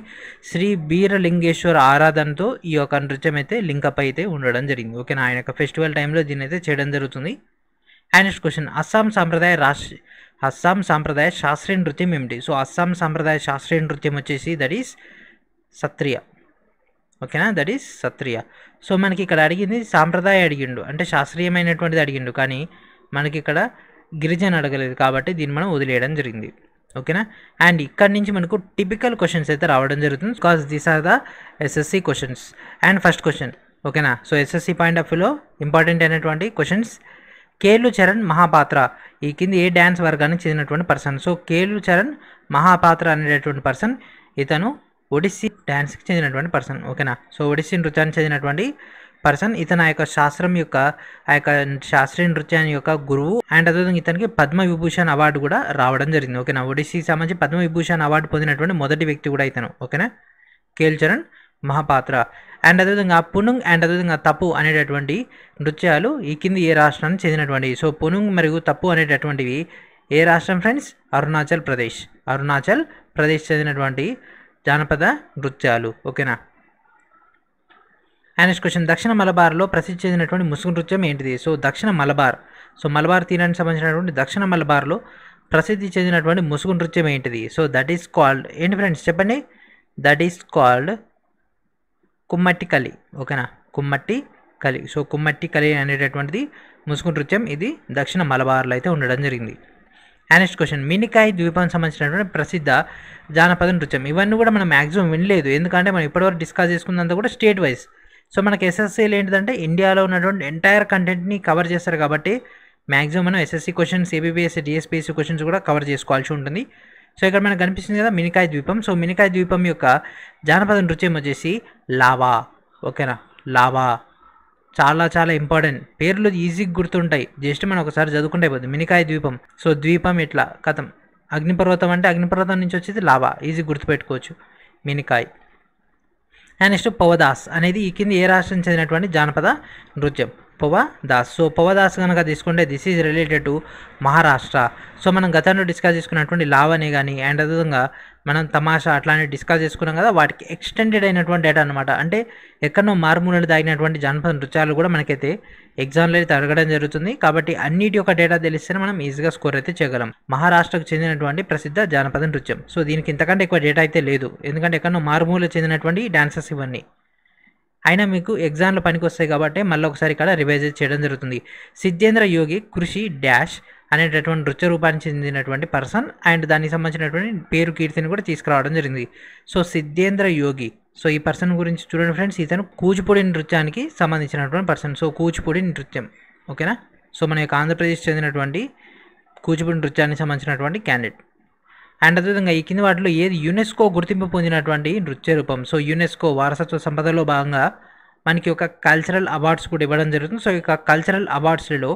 శ్రీ బీరలింగేశ్వర ఆరాధనతో ఈ యొక్క నృత్యం అయితే లింకప్ అయితే ఉండడం జరిగింది ఓకేనా ఆయన యొక్క ఫెస్టివల్ టైంలో దీన్ని అయితే చేయడం జరుగుతుంది అండ్ క్వశ్చన్ అస్సాం సాంప్రదాయ రాష్ట్ర అస్సాం సాంప్రదాయ శాస్త్రీయ నృత్యం ఏమిటి సో అస్సాం సాంప్రదాయ శాస్త్రీయ నృత్యం వచ్చేసి దట్ ఈస్ సత్రియ ఓకేనా దట్ ఈస్ సత్రియ సో మనకి ఇక్కడ అడిగింది సాంప్రదాయ అడిగిండు అంటే శాస్త్రీయమైనటువంటిది అడిగిండు కానీ మనకి ఇక్కడ గిరిజన అడగలేదు కాబట్టి దీన్ని మనం వదిలేయడం జరిగింది ఓకేనా అండ్ ఇక్కడ నుంచి మనకు టిపికల్ క్వశ్చన్స్ అయితే రావడం జరుగుతుంది because these are the SSC questions and first question ఓకేనా సో ఎస్ఎస్సి పాయింట్ ఆఫ్ వ్యూలో ఇంపార్టెంట్ అయినటువంటి క్వశ్చన్స్ కేలు చరణ్ మహాపాత్ర ఈ కింద ఏ డ్యాన్స్ వర్గానికి చెందినటువంటి పర్సన్ సో కేలు చరణ్ మహాపాత్ర అనేటటువంటి పర్సన్ ఇతను ఒడిస్సీ డ్యాన్స్కి చెందినటువంటి పర్సన్ ఓకేనా సో ఒడిస్సీ నృత్యానికి చెందినటువంటి పర్సన్ ఇతను ఆ యొక్క శాస్త్రం యొక్క ఆ యొక్క శాస్త్రీయ నృత్యాన్ని యొక్క గురువు అండ్ అదేవిధంగా ఇతనికి పద్మ విభూషణ్ అవార్డు కూడా రావడం జరిగింది ఓకేనా ఒడిస్సీ సంబంధించి పద్మ విభూషణ్ అవార్డు పొందినటువంటి మొదటి వ్యక్తి కూడా ఇతను ఓకేనా కేల్ చరణ్ మహాపాత్ర అండ్ అదేవిధంగా పునుంగ్ అండ్ అదేవిధంగా తప్పు అనేటటువంటి నృత్యాలు ఈ కింది ఏ రాష్ట్రానికి చెందినటువంటివి సో పునుంగ్ మరియు తప్పు అనేటటువంటివి ఏ రాష్ట్రం ఫ్రెండ్స్ అరుణాచల్ ప్రదేశ్ అరుణాచల్ ప్రదేశ్ చెందినటువంటి జానపద నృత్యాలు ఓకేనా అండ్ క్వశ్చన్ దక్షిణ మలబార్లో ప్రసిద్ధి చెందినటువంటి ముసుగు నృత్యం ఏంటిది సో దక్షిణ మలబార్ సో మలబార్ తీరానికి సంబంధించినటువంటి దక్షిణ మలబార్లో ప్రసిద్ధి చెందినటువంటి ముసుగు నృత్యం ఏంటిది సో దట్ ఈస్ కాల్డ్ ఏంటి ఫ్రెండ్స్ చెప్పండి that is called Kummattikali ఓకేనా కుమ్మట్టి కలి సో కుమ్మట్టి కలి అనేటటువంటిది ముసుగు నృత్యం ఇది దక్షిణ మలబార్లో అయితే ఉండడం జరిగింది నెక్స్ట్ క్వశ్చన్ మినికాయ్ ద్వీపానికి సంబంధించినటువంటి ప్రసిద్ధ జానపద నృత్యం ఇవన్నీ కూడా మనం మ్యాక్సిమం వినలేదు ఎందుకంటే మనం ఇప్పటివరకు డిస్కస్ చేసుకున్నంత కూడా స్టేట్ వైజ్ సో మనకి ఎస్ఎస్సీలు ఏంటిదంటే ఇండియాలో ఉన్నటువంటి ఎంటైర్ కంటెంట్ని కవర్ చేస్తారు కాబట్టి మ్యాక్సిమం మనం ఎస్ఎస్సీ క్వశ్చన్స్ ఏబీబీఎస్ డిఎస్పీఎస్సీ క్వశ్చన్స్ కూడా కవర్ చేసుకోవాల్సి ఉంటుంది సో ఇక్కడ మనకు కనిపిస్తుంది కదా మినికాయ ద్వీపం సో మినికాయ ద్వీపం యొక్క జానపద నృత్యం వచ్చేసి లావా ఓకేనా లావా చాలా చాలా ఇంపార్టెంట్ పేర్లు ఈజీగా గుర్తుంటాయి జస్ట్ మనం ఒకసారి చదువుకుంటే పోతుంది మినికాయ ద్వీపం సో ద్వీపం ఇట్లా కథం అగ్నిపర్వతం అంటే అగ్నిపర్వతం నుంచి వచ్చేది లావా ఈజీ గుర్తుపెట్టుకోవచ్చు మినికాయ్ అండ్ నెక్స్ట్ పవదాస్ అనేది ఈ కింద ఏ రాష్ట్రం చెందినటువంటి జానపద నృత్యం ఉపవదాస్ సో పవదాస్ కనుక తీసుకుంటే this is related to Maharashtra so మనం గతంలో డిస్కస్ చేసుకున్నటువంటి లావని కానీ అండ్ అదేవిధంగా మనం తమాషా అట్లాంటివి డిస్కస్ చేసుకున్నాం కదా వాటికి ఎక్స్టెండెడ్ అయినటువంటి డేటా అనమాట అంటే ఎక్కడో మారుమూలలు తాగినటువంటి జనపద నృత్యాలు కూడా మనకైతే ఎగ్జామ్లో తరగడం జరుగుతుంది కాబట్టి అన్నిటి యొక్క డేటా తెలిస్తేనే మనం ఈజీగా స్కోర్ అయితే చేయగలం మహారాష్ట్రకు చెందినటువంటి ప్రసిద్ధ జానపద నృత్యం సో దీనికి ఇంతకంటే ఎక్కువ డేటా అయితే లేదు ఎందుకంటే ఎక్కడో మారుమూలలు చెందినటువంటి డాన్సెస్ ఇవన్నీ అయినా మీకు ఎగ్జామ్లో పనికి వస్తాయి కాబట్టి మళ్ళీ ఒకసారి ఇక్కడ రివైజ్ చేయడం జరుగుతుంది సిద్ధేంద్ర యోగి కృషి డాష్ అనేటటువంటి నృత్య రూపానికి చెందినటువంటి పర్సన్ అండ్ దానికి సంబంధించినటువంటి పేరు కీర్తిని కూడా తీసుకురావడం జరిగింది సో సిద్ధేంద్ర యోగి సో ఈ పర్సన్ గురించి చూడండి ఫ్రెండ్స్ ఇతను కూచిపూడి నృత్యానికి సంబంధించినటువంటి పర్సన్ సో కూచిపూడి నృత్యం ఓకేనా సో మన యొక్క ఆంధ్రప్రదేశ్ చెందినటువంటి కూచిపూడి నృత్యానికి సంబంధించినటువంటి క్యాండిడేట్ అండ్ అదేవిధంగా ఈ కింది వాటిలో ఏది యునెస్కో గుర్తింపు పొందినటువంటి నృత్య రూపం సో యునెస్కో వారసత్వ సంపదలో భాగంగా మనకి ఒక కల్చరల్ అవార్డ్స్ కూడా ఇవ్వడం జరుగుతుంది సో ఈ కల్చరల్ అవార్డ్స్లో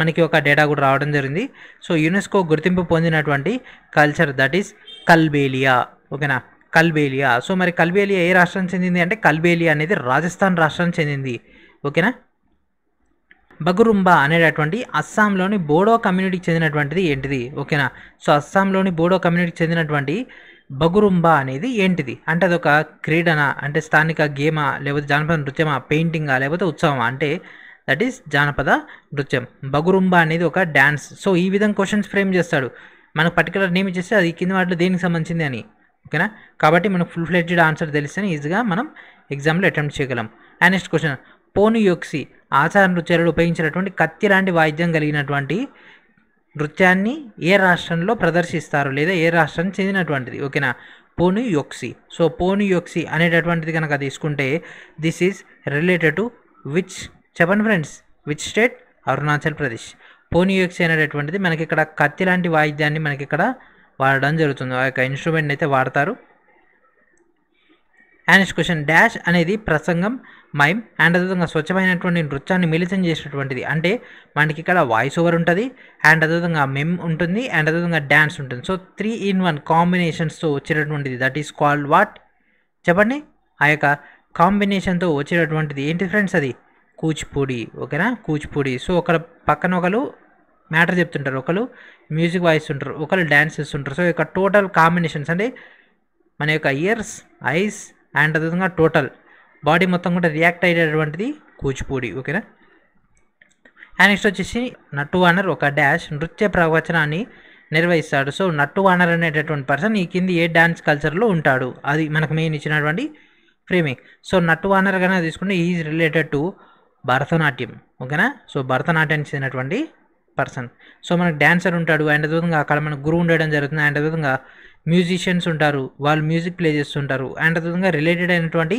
మనకి ఒక డేటా కూడా రావడం జరిగింది సో యునెస్కో గుర్తింపు పొందినటువంటి కల్చర్ దట్ ఈస్ కల్బేలియా ఓకేనా కల్బేలియా సో మరి కల్బేలియా ఏ రాష్ట్రానికి చెందింది అంటే కల్బేలియా అనేది రాజస్థాన్ రాష్ట్రానికి చెందింది ఓకేనా బగురుంబా అనేటటువంటి అస్సాంలోని బోడో కమ్యూనిటీకి చెందినటువంటిది ఏంటిది ఓకేనా సో అస్సాంలోని బోడో కమ్యూనిటీకి చెందినటువంటి బగురుంబా అనేది ఏంటిది అంటే అదొక క్రీడనా అంటే స్థానిక గేమా లేకపోతే జానపద నృత్యమా పెయింటింగా లేకపోతే ఉత్సవమా అంటే దట్ ఈస్ జానపద నృత్యం బగురుంబా అనేది ఒక డ్యాన్స్ సో ఈ విధంగా క్వశ్చన్స్ ఫ్రేమ్ చేస్తాడు మనకు పర్టికులర్ నేమ్ ఇచ్చేస్తే అది కింద వాటిలో దేనికి సంబంధించింది అని ఓకేనా కాబట్టి మనకు ఫుల్ ఫ్లెడ్జ్డ్ ఆన్సర్ తెలిస్తేనే ఈజీగా మనం ఎగ్జామ్లో అటెంప్ట్ చేయగలం అండ్ నెక్స్ట్ క్వశ్చన్ పోనియోక్సి ఆచార నృత్యాలు ఉపయోగించినటువంటి కత్తి లాంటి వాయిద్యం కలిగినటువంటి నృత్యాన్ని ఏ రాష్ట్రంలో ప్రదర్శిస్తారు లేదా ఏ రాష్ట్రం చెందినటువంటిది ఓకేనా పోను యోక్సి సో పోను యోక్సి అనేటటువంటిది కనుక తీసుకుంటే this is related to which చెప్పండి friends which state Arunachal Pradesh Ponu అనేటటువంటిది మనకి ఇక్కడ కత్తి లాంటి వాయిద్యాన్ని మనకి ఇక్కడ వాడడం జరుగుతుంది ఆ యొక్క ఇన్స్ట్రుమెంట్ని అయితే వాడతారు అండ్ క్వశ్చన్ డాష్ అనేది ప్రసంగం మైమ్ అండ్ అదేవిధంగా స్వచ్ఛమైనటువంటి నృత్యాన్ని మిళితం చేసినటువంటిది అంటే మనకి ఇక్కడ వాయిస్ ఓవర్ ఉంటుంది అండ్ అదేవిధంగా మెమ్ ఉంటుంది అండ్ అదేవిధంగా డ్యాన్స్ ఉంటుంది సో త్రీ ఇన్ వన్ కాంబినేషన్స్తో వచ్చేటటువంటిది దట్ ఈస్ కాల్డ్ వాట్ చెప్పండి ఆ యొక్క కాంబినేషన్తో వచ్చేటటువంటిది ఏంటి ఫ్రెండ్స్ అది కూచిపూడి ఓకేనా కూచిపూడి సో ఒకరు పక్కన ఒకరు మ్యాటర్ చెప్తుంటారు ఒకరు మ్యూజిక్ వాయిస్ ఉంటారు ఒకరు డ్యాన్స్ చేస్తుంటారు సో ఇక టోటల్ కాంబినేషన్స్ అంటే మన యొక్క ఇయర్స్ ఐస్ అండ్ అదేవిధంగా టోటల్ బాడీ మొత్తం కూడా రియాక్ట్ అయ్యేటటువంటిది కూచిపూడి ఓకేనా అండ్ నెక్స్ట్ వచ్చేసి నట్టు వానర్ ఒక డాష్ నృత్య ప్రవచనాన్ని నిర్వహిస్తాడు సో నట్టు వానర్ అనేటటువంటి పర్సన్ ఈ కింది ఏ డ్యాన్స్ కల్చర్లో ఉంటాడు అది మనకు మెయిన్ ఇచ్చినటువంటి ఫ్రేమింగ్ సో నట్టు వానర్ కన్నా తీసుకుంటే ఈజ్ రిలేటెడ్ టు భరతనాట్యం ఓకేనా సో భరతనాట్యానికి చెందినటువంటి పర్సన్ సో మనకు డ్యాన్సర్ ఉంటాడు అండ్ అదేవిధంగా అక్కడ మనకు గురువు ఉండడం జరుగుతుంది అండ్ అదేవిధంగా మ్యూజిషియన్స్ ఉంటారు వాళ్ళు మ్యూజిక్ ప్లే చేస్తుంటారు అండ్ అదేవిధంగా రిలేటెడ్ అయినటువంటి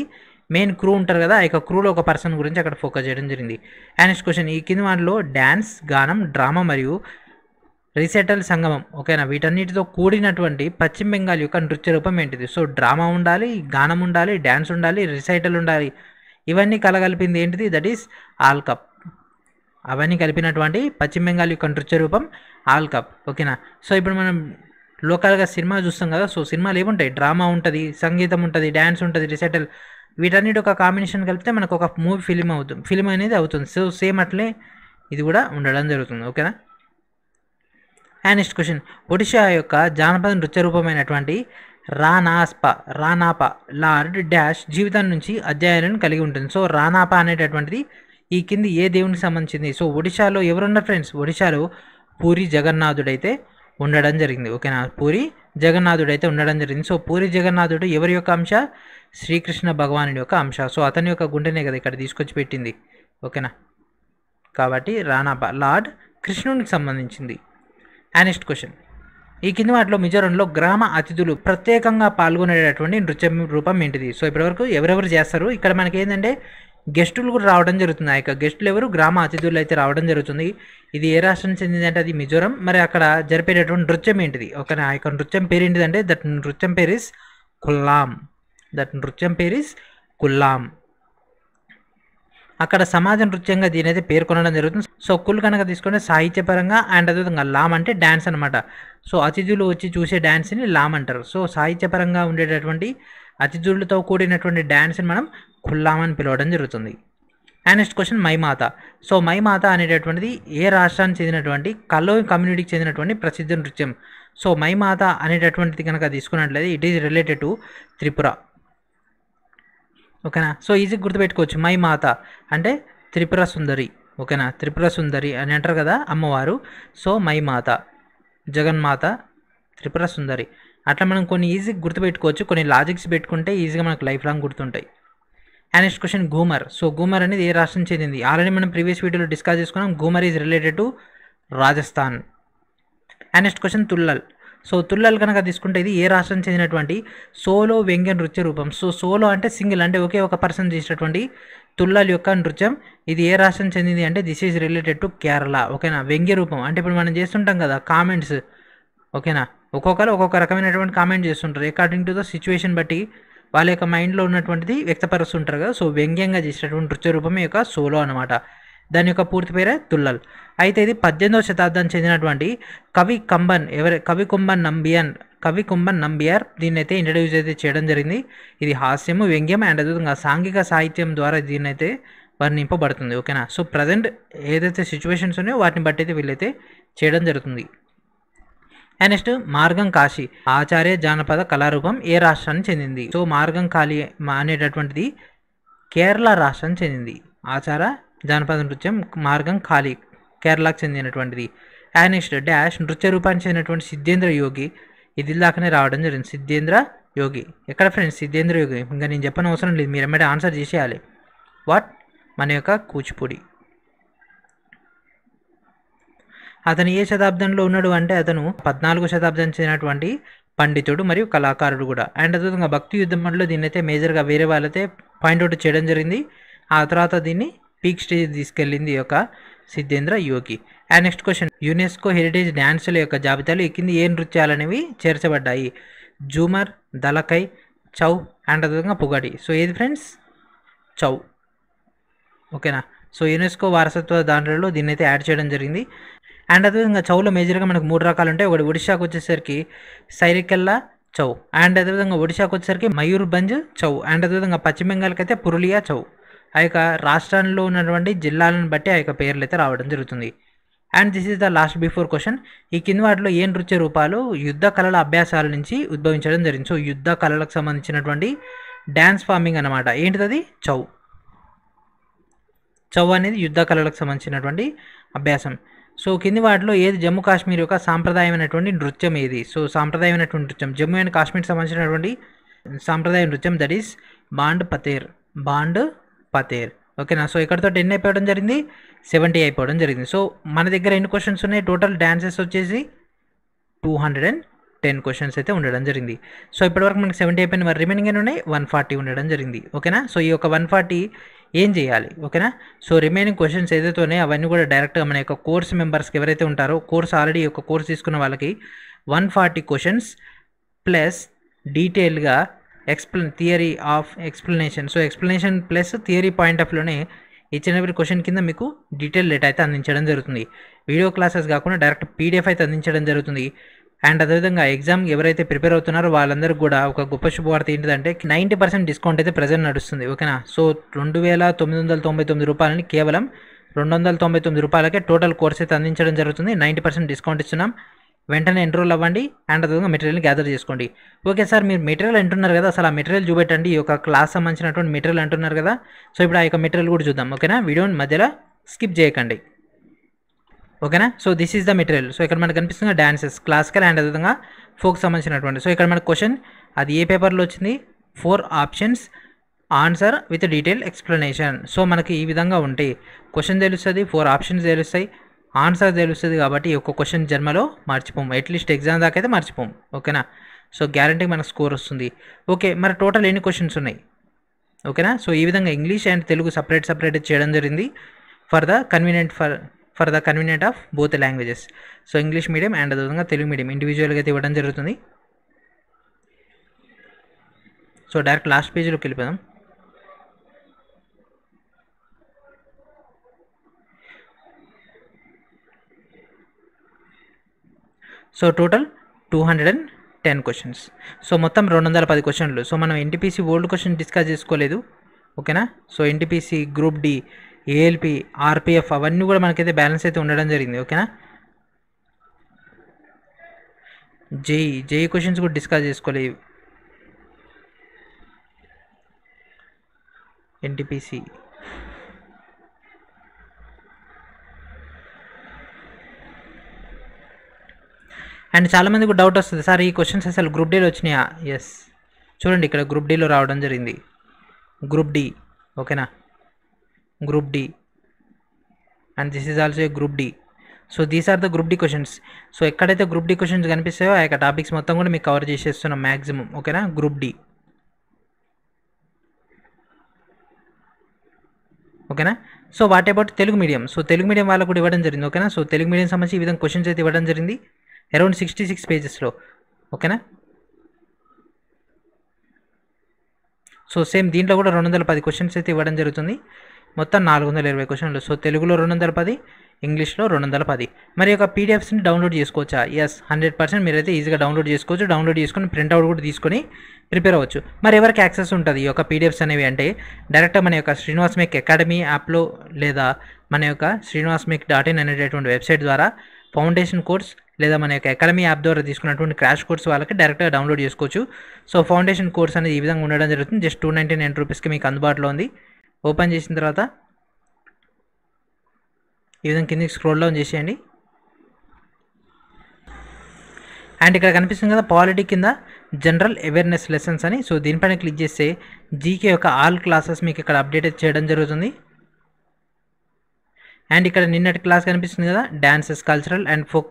మెయిన్ క్రూ ఉంటారు కదా యొక్క క్రూలో ఒక పర్సన్ గురించి అక్కడ ఫోకస్ చేయడం జరిగింది అండ్ క్వశ్చన్ ఈ కింది వాటిలో డ్యాన్స్ గానం డ్రామా మరియు రీసెటల్ సంగమం ఓకేనా వీటన్నిటితో కూడినటువంటి పశ్చిమ బెంగాల్ యొక్క నృత్య రూపం ఏంటిది సో డ్రామా ఉండాలి గానం ఉండాలి డ్యాన్స్ ఉండాలి రిసైటల్ ఉండాలి ఇవన్నీ కలగలిపింది ఏంటిది దట్ ఈస్ ఆల్ కప్ అవన్నీ కలిపినటువంటి పశ్చిమ బెంగాల్ యొక్క నృత్య రూపం ఆల్ కప్ ఓకేనా సో ఇప్పుడు మనం లోకల్గా సినిమా చూస్తాం కదా సో సినిమాలు ఏముంటాయి డ్రామా ఉంటుంది సంగీతం ఉంటుంది డ్యాన్స్ ఉంటుంది రిసైటల్ వీటన్నిటి ఒక కాంబినేషన్ కలిపితే మనకు ఒక మూవీ ఫిలిం అవుతుంది ఫిలిం అనేది అవుతుంది సో సేమ్ అట్లే ఇది కూడా ఉండడం జరుగుతుంది ఓకేనా అండ్ నెక్స్ట్ క్వశ్చన్ ఒడిషా యొక్క జానపద నృత్య రూపమైనటువంటి రానాస్ప రానాప లార్డ్ డాష్ జీవితం నుంచి అధ్యాయాలను కలిగి ఉంటుంది సో రానాప అనేటటువంటిది ఈ కింది ఏ దేవునికి సంబంధించింది సో ఒడిశాలో ఎవరున్నారు ఫ్రెండ్స్ ఒడిశాలో పూరి జగన్నాథుడైతే ఉండడం జరిగింది ఓకేనా పూరి జగన్నాథుడు అయితే ఉండడం జరిగింది సో పూరి జగన్నాథుడు ఎవరి యొక్క అంశ శ్రీకృష్ణ భగవానుడి యొక్క అంశ సో అతని యొక్క గుండెనే కదా ఇక్కడ తీసుకొచ్చి పెట్టింది ఓకేనా కాబట్టి రానా లార్డ్ కృష్ణునికి సంబంధించింది యానెస్ట్ క్వశ్చన్ ఈ కింది వాటిలో మిజోరంలో గ్రామ అతిథులు ప్రత్యేకంగా పాల్గొనేటటువంటి నృత్యం రూపం ఏంటిది సో ఇప్పటివరకు ఎవరెవరు చేస్తారు ఇక్కడ మనకి ఏంటంటే గెస్టులు కూడా రావడం జరుగుతుంది ఆ యొక్క గెస్టులు ఎవరు గ్రామ అతిథులు అయితే రావడం జరుగుతుంది ఇది ఏ రాష్ట్రానికి చెందిందంటే అది మిజోరం మరి అక్కడ జరిపేటటువంటి నృత్యం ఏంటిది ఓకేనా ఆ యొక్క నృత్యం పేరు ఏంటిదంటే దట్ నృత్యం పేరు ఇస్ కుల్లాం దట్ నృత్యం పేరు ఇస్ కుల్లాం అక్కడ సమాజ నృత్యంగా దీని అయితే పేర్కొనడం జరుగుతుంది సో కుల్ కనుక తీసుకుంటే సాహిత్యపరంగా అండ్ అదేవిధంగా లామ్ అంటే డ్యాన్స్ అనమాట సో అతిథులు వచ్చి చూసే డ్యాన్స్ని లామ్ అంటారు సో సాహిత్యపరంగా ఉండేటటువంటి అతిథులతో కూడినటువంటి డ్యాన్స్ని మనం కుల్లాం అని పిలవడం జరుగుతుంది and next question Mamita so Mamita అనేటటువంటిది ఏ రాష్ట్రానికి చెందినటువంటి కల్లో కమ్యూనిటీకి చెందినటువంటి ప్రసిద్ధ నృత్యం సో మైమాత అనేటటువంటిది కనుక తీసుకున్నట్లయితే it is related to Tripura ఓకేనా సో ఈజీ గుర్తుపెట్టుకోవచ్చు మై మాత అంటే త్రిపుర సుందరి ఓకేనా త్రిపుర సుందరి అని అంటారు కదా అమ్మవారు సో మై మాత జగన్మాత త్రిపుర సుందరి అట్లా మనం కొన్ని ఈజీ గుర్తుపెట్టుకోవచ్చు కొన్ని లాజిక్స్ పెట్టుకుంటే ఈజీగా మనకు లైఫ్ లాంగ్ గుర్తుంటాయి and next question Ghoomar so Ghoomar అనేది ఏ రాష్ట్రం చెందింది ఆల్రెడీ మనం ప్రీవియస్ వీడియోలో డిస్కస్ చేసుకున్నాం Ghoomar is related to Rajasthan and next question Thullal so Thullal కనుక తీసుకుంటే ఇది ఏ రాష్ట్రం చెందినటువంటి సోలో వ్యంగ్య నృత్య రూపం సో సోలో అంటే సింగిల్ అంటే ఒకే ఒక పర్సన్ చేసినటువంటి తుల్లల యొక్క నృత్యం ఇది ఏ రాష్ట్రం చెందింది అంటే this is related to Kerala ఓకేనా వ్యంగ్య రూపం అంటే ఇప్పుడు మనం చేస్తుంటాం కదా కామెంట్స్ ఓకేనా ఒక్కొక్కరు ఒక్కొక్క రకమైనటువంటి కామెంట్ చేస్తుంటారు అకార్డింగ్ టు ద సిచ్యువేషన్ బట్టి వాళ్ళ యొక్క మైండ్లో ఉన్నటువంటిది వ్యక్తపరుస్తుంటారు కదా సో వ్యంగ్యంగా చేసినటువంటి నృత్య రూపం యొక్క సోలో అనమాట దాని యొక్క పూర్తి పేరే తుల్లల్ అయితే ఇది పద్దెనిమిదవ శతాబ్దానికి చెందినటువంటి కవి కంబన్ ఎవరి కవి కుంభన్ నంబియన్ కవి కుంభన్ నంబియార్ దీన్ని అయితే ఇంట్రడ్యూస్ అయితే చేయడం జరిగింది ఇది హాస్యము వ్యంగ్యం అండ్ అదేవిధంగా సాంఘిక సాహిత్యం ద్వారా దీన్ని అయితే వర్ణింపబడుతుంది ఓకేనా సో ప్రజెంట్ ఏదైతే సిచ్యువేషన్స్ ఉన్నాయో వాటిని బట్టి అయితే వీళ్ళైతే చేయడం జరుగుతుంది అండ్ నెక్స్ట్ మార్గం కాశీ ఆచార్య జానపద కళారూపం ఏ రాష్ట్రానికి చెందింది సో మార్గం కాళీ అనేటటువంటిది కేరళ రాష్ట్రానికి చెందింది ఆచార జానపద నృత్యం మార్గం ఖాళీ కేరళకు చెందినటువంటిది యానిస్ట్ డాష్ నృత్య రూపాన్ని చెందినటువంటి సిద్ధేంద్ర యోగి ఇది దాకానే రావడం జరిగింది సిద్ధేంద్ర యోగి ఎక్కడ ఫ్రెండ్స్ సిద్ధేంద్ర యోగి ఇంకా నేను చెప్పని అవసరం లేదు మీరు ఎమ్మటే ఆన్సర్ చేసేయాలి వాట్ మన యొక్క కూచిపూడి అతను ఏ శతాబ్దంలో ఉన్నాడు అంటే అతను పద్నాలుగో శతాబ్దం చెందినటువంటి పండితుడు మరియు కళాకారుడు కూడా అండ్ అదేవిధంగా భక్తి యుద్ధంలో దీన్నైతే మేజర్గా వేరే వాళ్ళైతే పాయింట్అవుట్ చేయడం జరిగింది ఆ తర్వాత దీన్ని పీక్ స్టేజ్ తీసుకెళ్లింది ఈ యొక్క Siddhendra Yogi and next question UNESCO heritage డ్యాన్సుల యొక్క జాబితాలో ఈ కింద ఏ నృత్యాలనేవి చేర్చబడ్డాయి జూమర్ దలకై చౌ అండ్ అదేవిధంగా పొగడి సో ఏది ఫ్రెండ్స్ చౌ ఓకేనా సో యునెస్కో వారసత్వ దాంట్లో దీన్ని అయితే యాడ్ చేయడం జరిగింది అండ్ అదేవిధంగా చౌలో మేజర్గా మనకు మూడు రకాలు ఉంటాయి ఒకటి ఒడిశాకు వచ్చేసరికి సైరికెల్లా చౌ అండ్ అదేవిధంగా ఒడిశాకు వచ్చేసరికి మయూర్భంజ్ చౌ అండ్ అదేవిధంగా పశ్చిమ బెంగాల్కి అయితే పురులియా చౌ ఆ యొక్క రాష్ట్రంలో ఉన్నటువంటి జిల్లాలను బట్టి ఆ యొక్క పేర్లు అయితే రావడం జరుగుతుంది and this is the last before question ఈ కింద వాటిలో ఏ నృత్య రూపాలు యుద్ధ కళల అభ్యాసాల నుంచి ఉద్భవించడం జరిగింది సో యుద్ధ కళలకు సంబంధించినటువంటి డ్యాన్స్ ఫార్మింగ్ అనమాట ఏంటిది చౌ చౌ అనేది యుద్ధ కళలకు సంబంధించినటువంటి అభ్యాసం సో కింది వాటిలో ఏది జమ్మూ కాశ్మీర్ యొక్క సాంప్రదాయమైనటువంటి నృత్యం ఏది సో సాంప్రదాయమైనటువంటి నృత్యం జమ్మూ అండ్ కాశ్మీర్ సంబంధించినటువంటి సాంప్రదాయ నృత్యం దట్ ఈస్ బాండ్ పతేర్ బాండ్ పతేర్ ఓకేనా సో ఇక్కడతో టెన్ అయిపోవడం జరిగింది సెవెంటీ అయిపోవడం జరిగింది సో మన దగ్గర ఎన్ని క్వశ్చన్స్ ఉన్నాయి టోటల్ డాన్సెస్ వచ్చేసి two hundred and ten questions అయితే ఉండడం జరిగింది సో ఇప్పటివరకు మనకి సెవెంటీ అయిపోయిన మరి రిమైనింగ్ ఏమి ఉన్నాయి వన్ ఫార్టీ ఉండడం జరిగింది ఓకేనా సో ఈ యొక్క వన్ ఫార్టీ ఏం చేయాలి ఓకేనా సో రిమైనింగ్ క్వశ్చన్స్ ఏదైతేనే అవన్నీ కూడా డైరెక్ట్గా మన యొక్క కోర్స్ మెంబర్స్కి ఎవరైతే ఉంటారో కోర్స్ ఆల్రెడీ యొక్క కోర్స్ తీసుకున్న వాళ్ళకి వన్ ఫార్టీ క్వశ్చన్స్ ప్లస్ డీటెయిల్గా explain theory of explanation so explanation plus theory point of వ్యూలోనే ఇచ్చిన క్వశ్చన్ కింద మీకు డీటెయిల్ డేటా అయితే అందించడం జరుగుతుంది వీడియో క్లాసెస్ కాకుండా డైరెక్ట్ పీడిఎఫ్ అయితే అందించడం జరుగుతుంది అండ్ అదేవిధంగా ఎగ్జామ్ ఎవరైతే ప్రిపేర్ అవుతున్నారో వాళ్ళందరికీ కూడా ఒక గొప్ప శుభవార్త ఏంటిదంటే నైంటీ పర్సెంట్ డిస్కౌంట్ అయితే ప్రజెంట్ నడుస్తుంది ఓకేనా సో రెండు వేల తొమ్మిది వందల తొంభై తొమ్మిది రూపాయలని కేవలం రెండు వందల తొంభై తొమ్మిది రూపాయలకే టోటల్ కోర్స్ అయితే అందించడం జరుగుతుంది నైంటీ పర్సెంట్ డిస్కౌంట్ ఇస్తున్నాం వెంటనే ఎన్రోల్ అవ్వండి అండ్ అదేవిధంగా మెటీరియల్ని గ్యాదర్ చేసుకోండి ఓకే సార్ మీరు మెటీరియల్ అంటున్నారు కదా అసలు ఆ మెటీరియల్ చూపెట్టండి ఈ యొక్క క్లాస్ సంబంధించినటువంటి మెటీరియల్ అంటున్నారు కదా సో ఇప్పుడు ఆ యొక్క మెటీరియల్ కూడా చూద్దాం ఓకేనా వీడియోని మధ్యలో స్కిప్ చేయకండి ఓకేనా so this is the material so ఇక్కడ మనకు కనిపిస్తుంది డాన్సెస్ క్లాసికల్ అండ్ అదేవిధంగా ఫోక్ సంబంధించినటువంటి సో ఇక్కడ మనకు క్వశ్చన్ అది ఏ పేపర్లో వచ్చింది four options answer with detail explanation so మనకి ఈ విధంగా ఉంటాయి క్వశ్చన్ తెలుస్తుంది ఫోర్ ఆప్షన్స్ తెలుస్తాయి ఆన్సర్ తెలుస్తుంది కాబట్టి ఒక్క క్వశ్చన్ జన్మలో మర్చిపోము అట్లీస్ట్ ఎగ్జామ్ దాకా అయితే మర్చిపోము ఓకేనా సో గ్యారంటీ మనకు స్కోర్ వస్తుంది ఓకే మరి టోటల్ ఎన్ని క్వశ్చన్స్ ఉన్నాయి ఓకేనా సో ఈ విధంగా English and Telugu separate separate చేయడం జరిగింది for the convenient for for the convenient of both languages so English medium and అదేవిధంగా తెలుగు మీడియం ఇండివిజువల్గా అయితే ఇవ్వడం జరుగుతుంది సో డైరెక్ట్ లాస్ట్ పేజీలోకి వెళ్ళిపోదాం so total two hundred and ten questions so మొత్తం రెండు వందల పది క్వశ్చన్లు సో మనం ఎన్టీపీసీ ఓల్డ్ క్వశ్చన్ డిస్కస్ చేసుకోలేదు ఓకేనా so NTPC group D ALP RPF అవన్నీ కూడా మనకైతే బ్యాలెన్స్ అయితే ఉండడం జరిగింది ఓకేనా జేఈ జేఈ క్వశ్చన్స్ కూడా డిస్కస్ చేసుకోలేదు ఎన్టీపీసీ అండ్ చాలామందికి డౌట్ వస్తుంది సార్ ఈ క్వశ్చన్స్ అసలు గ్రూప్ డీలో వచ్చినాయా ఎస్ చూడండి ఇక్కడ గ్రూప్ డీలో రావడం జరిగింది గ్రూప్ డి ఓకేనా group D and this is also a group D so these are the group D questions so ఎక్కడైతే గ్రూప్ డి క్వశ్చన్స్ కనిపిస్తాయో ఆ యొక్క టాపిక్స్ మొత్తం కూడా మీకు కవర్ చేసేస్తున్నాం మ్యాక్సిమం ఓకేనా గ్రూప్ డి ఓకేనా so what about Telugu medium so Telugu medium వాళ్ళకు కూడా ఇవ్వడం జరిగింది ఓకేనా సో తెలుగు మీడియం సంబంధించి ఈ విధంగా క్వశ్చన్స్ అయితే ఇవ్వడం జరిగింది అరౌండ్ సిక్స్టీ సిక్స్ పేజెస్లో ఓకేనా సో సేమ్ దీంట్లో కూడా రెండు వందల పది క్వశ్చన్స్ అయితే ఇవ్వడం జరుగుతుంది మొత్తం నాలుగు వందల ఇరవై క్వశ్చన్లు సో తెలుగులో రెండు వందల పది ఇంగ్లీష్లో రెండు వందల పది మరి యొక్క పీడిఎఫ్స్ని డౌన్లోడ్ చేసుకోవచ్చా ఎస్ హండ్రెడ్ పర్సెంట్ మీరు అయితే ఈజీగా డౌన్లోడ్ చేసుకోవచ్చు డౌన్లోడ్ చేసుకుని ప్రింట్అవుట్ కూడా తీసుకొని ప్రిపేర్ అవ్వచ్చు మరి ఎవరికి యాక్సెస్ ఉంటుంది ఈ యొక్క పీడిఎఫ్స్ అనేవి అంటే డైరెక్ట్ మన యొక్క శ్రీనివాస్ మేక్ అకాడమీ యాప్లో లేదా మన యొక్క శ్రీనివాస్ మేక్ డాట్ ఇన్ అనేటటువంటి వెబ్సైట్ ద్వారా ఫౌండేషన్ కోర్స్ లేదా మన యొక్క అకాడమీ యాప్ ద్వారా తీసుకున్నటువంటి క్రాష్ కోర్స్ వాళ్ళకి డైరెక్ట్గా డౌన్లోడ్ చేసుకోవచ్చు సో ఫౌండేషన్ కోర్స్ అనేది ఈ విధంగా ఉండడం జరుగుతుంది జస్ట్ టూ నైంటీ నైన్ రూపీస్కి మీకు అందుబాటులో ఉంది ఓపెన్ చేసిన తర్వాత ఈ విధంగా కిందకి స్క్రోల్ డౌన్ చేసేయండి అండ్ ఇక్కడ కనిపిస్తుంది కదా పాలిటీ కింద జనరల్ అవేర్నెస్ లెసన్స్ అని సో దీనిపైన క్లిక్ చేస్తే జీకే యొక్క ఆల్ క్లాసెస్ మీకు ఇక్కడ అప్డేట్ చేయడం జరుగుతుంది అండ్ ఇక్కడ నిన్నటి క్లాస్ కనిపిస్తుంది కదా dances cultural and folk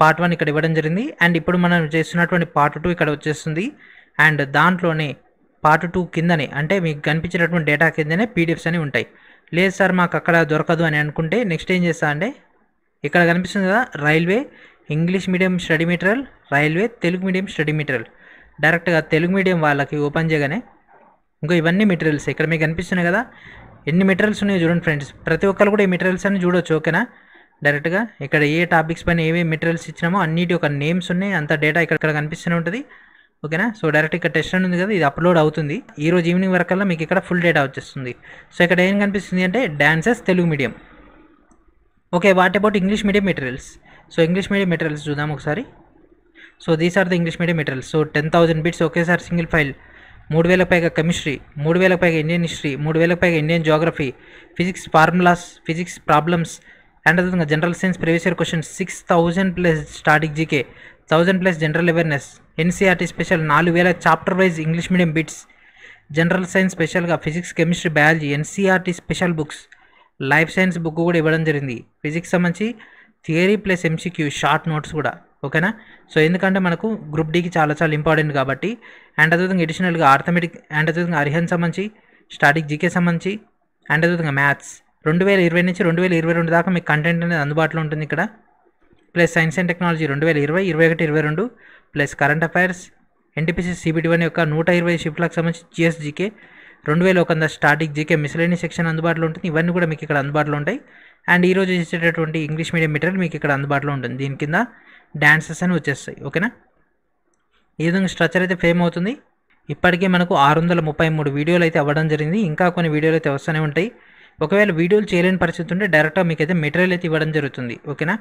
part one ఇక్కడ ఇవ్వడం జరిగింది అండ్ ఇప్పుడు మనం చేస్తున్నటువంటి పార్ట్ టూ ఇక్కడ వచ్చేస్తుంది అండ్ దాంట్లోనే పార్ట్ టూ కిందనే అంటే మీకు కనిపించేటటువంటి డేటా కిందనే పీడిఎఫ్స్ అని ఉంటాయి లేదు సార్ మాకు అక్కడ దొరకదు అని అనుకుంటే నెక్స్ట్ ఏం చేస్తా అంటే ఇక్కడ కనిపిస్తుంది కదా railway English medium study material railway Telugu medium study material డైరెక్ట్గా తెలుగు మీడియం వాళ్ళకి ఓపెన్ చేయగానే ఇంకా ఇవన్నీ మెటీరియల్స్ ఇక్కడ మీకు కనిపిస్తున్నాయి కదా ఎన్ని మెటీరియల్స్ ఉన్నాయో చూడండి ఫ్రెండ్స్ ప్రతి ఒక్కరు కూడా ఈ మెటీరియల్స్ అని చూడొచ్చు ఓకేనా డైరెక్ట్గా ఇక్కడ ఏ టాపిక్స్ పైన ఏమేమి మెటీరియల్స్ ఇచ్చినామో అన్నిటి ఒక నేమ్స్ ఉన్నాయి అంత డేటా ఇక్కడ ఇక్కడ కనిపిస్తూనే ఉంటుంది ఓకేనా సో డైరెక్ట్ ఇక్కడ టెస్ట్ ఉంది కదా ఇది అప్లోడ్ అవుతుంది ఈ రోజు ఈవినింగ్ వరకల్లా మీకు ఇక్కడ ఫుల్ డేటా వచ్చేస్తుంది సో ఇక్కడ ఏం కనిపిస్తుంది అంటే dances Telugu medium okay what about English medium materials so English medium materials చూద్దాం ఒకసారి so these are the English medium materials so ten thousand bits ఒకేసారి సింగిల్ ఫైల్ మూడు వేల పైగా కెమిస్ట్రీ మూడు వేల పైగా ఇండియన్ హిస్టరీ మూడు వేల పైగా Indian geography physics formulas physics problems and అదేవిధంగా general science previous year question six thousand plus static GK thousand plus general awareness NCERT special నాలుగు వేల chapter wise English medium bits general science స్పెషల్గా physics chemistry biology NCERT special books life science book కూడా ఇవ్వడం జరిగింది physics సంబంధించి theory plus MCQ short notes కూడా ఓకేనా so ఎందుకంటే మనకు గ్రూప్ డీకి చాలా చాలా ఇంపార్టెంట్ కాబట్టి అండ్ అదేవిధంగా అడిషనల్గా ఆర్థమెటిక్ అండ్ అదేవిధంగా అరిహన్ సంబంధించి స్టాటిక్ జీకే సంబంధించి అండ్ అదేవిధంగా మ్యాథ్స్ రెండు వేల ఇరవై నుంచి రెండు వేల ఇరవై రెండు దాకా మీకు కంటెంట్ అనేది అందుబాటులో ఉంటుంది ఇక్కడ ప్లస్ సైన్స్ అండ్ టెక్నాలజీ రెండు వేల ఇరవై ఇరవై ఒకటి ఇరవై రెండు plus current affairs NTPC CBT one యొక్క నూట ఇరవై షిఫ్ట్లకు సంబంధించి జిఎస్జీకే రెండు వేల ఒక స్టాటిక్ జీకే మిసలేని సెక్షన్ అందుబాటులో ఉంటుంది ఇవన్నీ కూడా మీకు ఇక్కడ అందుబాటులో ఉంటాయి అండ్ ఈరోజు ఇచ్చేటటువంటి ఇంగ్లీష్ మీడియం మెటీరియల్ మీకు ఇక్కడ అందుబాటులో ఉంటుంది దీని కింద డ్యాన్సెస్ అని వచ్చేస్తాయి ఓకేనా ఈ విధంగా స్ట్రక్చర్ అయితే ఫేమ్ అవుతుంది ఇప్పటికే మనకు ఆరు వందల ముప్పై మూడు వీడియోలు అయితే అవ్వడం జరిగింది ఇంకా కొన్ని వీడియోలు అయితే వస్తూనే ఉంటాయి ఒకవేళ వీడియోలు చేయలేని పరిస్థితి ఉంటే డైరెక్ట్గా మీకు అయితే మెటీరియల్ అయితే ఇవ్వడం జరుగుతుంది ఓకేనా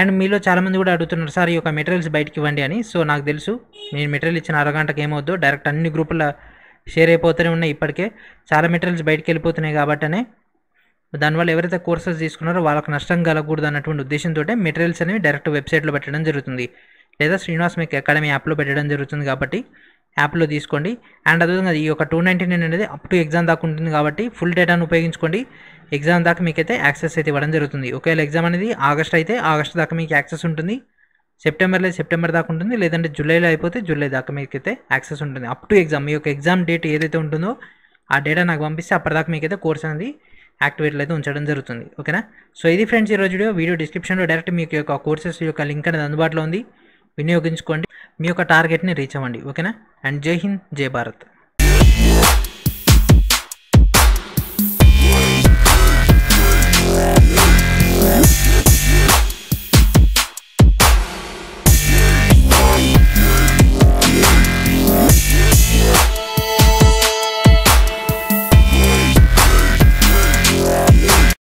అండ్ మీలో చాలామంది కూడా అడుగుతున్నారు సార్ ఈ యొక్క మెటీరియల్స్ బయటకి ఇవ్వండి అని సో నాకు తెలుసు నేను మెటీరియల్ ఇచ్చిన అరగంటకి ఏమవుద్దు డైరెక్ట్ అన్ని గ్రూపుల షేర్ అయిపోతూనే ఉన్నాయి ఇప్పటికే చాలా మెటీరియల్స్ బయటకు వెళ్ళిపోతున్నాయి కాబట్టనే దానివల్ల ఎవరైతే కోర్సెస్ తీసుకున్నారో వాళ్ళకి నష్టం కలగకూడదు అన్నటువంటి ఉద్దేశంతో మెటీరియల్స్ అనేవి డైరెక్ట్ వెబ్సైట్లో పెట్టడం జరుగుతుంది లేదా శ్రీనివాస్ మీకు అకాడమీ యాప్లో పెట్టడం జరుగుతుంది కాబట్టి యాప్లో తీసుకోండి అండ్ అదేవిధంగా ఈ యొక్క టూ నైంటీ నైన్ అనేది అప్ టు ఎగ్జామ్ దాకా ఉంటుంది కాబట్టి ఫుల్ డేటాను ఉపయోగించుకోండి ఎగ్జామ్ దాకా మీకైతే యాక్సెస్ అయితే ఇవ్వడం జరుగుతుంది ఒకవేళ ఎగ్జామ్ అనేది ఆగస్ట్ అయితే ఆగస్ట్ దాకా మీకు యాక్సెస్ ఉంటుంది సెప్టెంబర్లో సెప్టెంబర్ దాకా ఉంటుంది లేదంటే జూలైలో అయిపోతే జూలై దాకా మీకైతే యాక్సెస్ ఉంటుంది అప్ టు ఎగ్జామ్ మీ యొక్క ఎగ్జామ్ డేట్ ఏదైతే ఉంటుందో ఆ డేటా నాకు పంపిస్తే అప్పటిదాకా మీకైతే కోర్స్ అనేది యాక్టివేట్లో అయితే ఉంచడం జరుగుతుంది ఓకేనా సో ఇది ఫ్రెండ్స్ ఈరోజు వీడియో వీడియో డిస్క్రిప్షన్లో డైరెక్ట్ మీకు యొక్క కోర్సెస్ యొక్క లింక్ అనేది అందుబాటులో ఉంది వినియోగించుకోండి మీ యొక్క టార్గెట్ని రీచ్ అవ్వండి ఓకేనా అండ్ జై హింద్ జై భారత్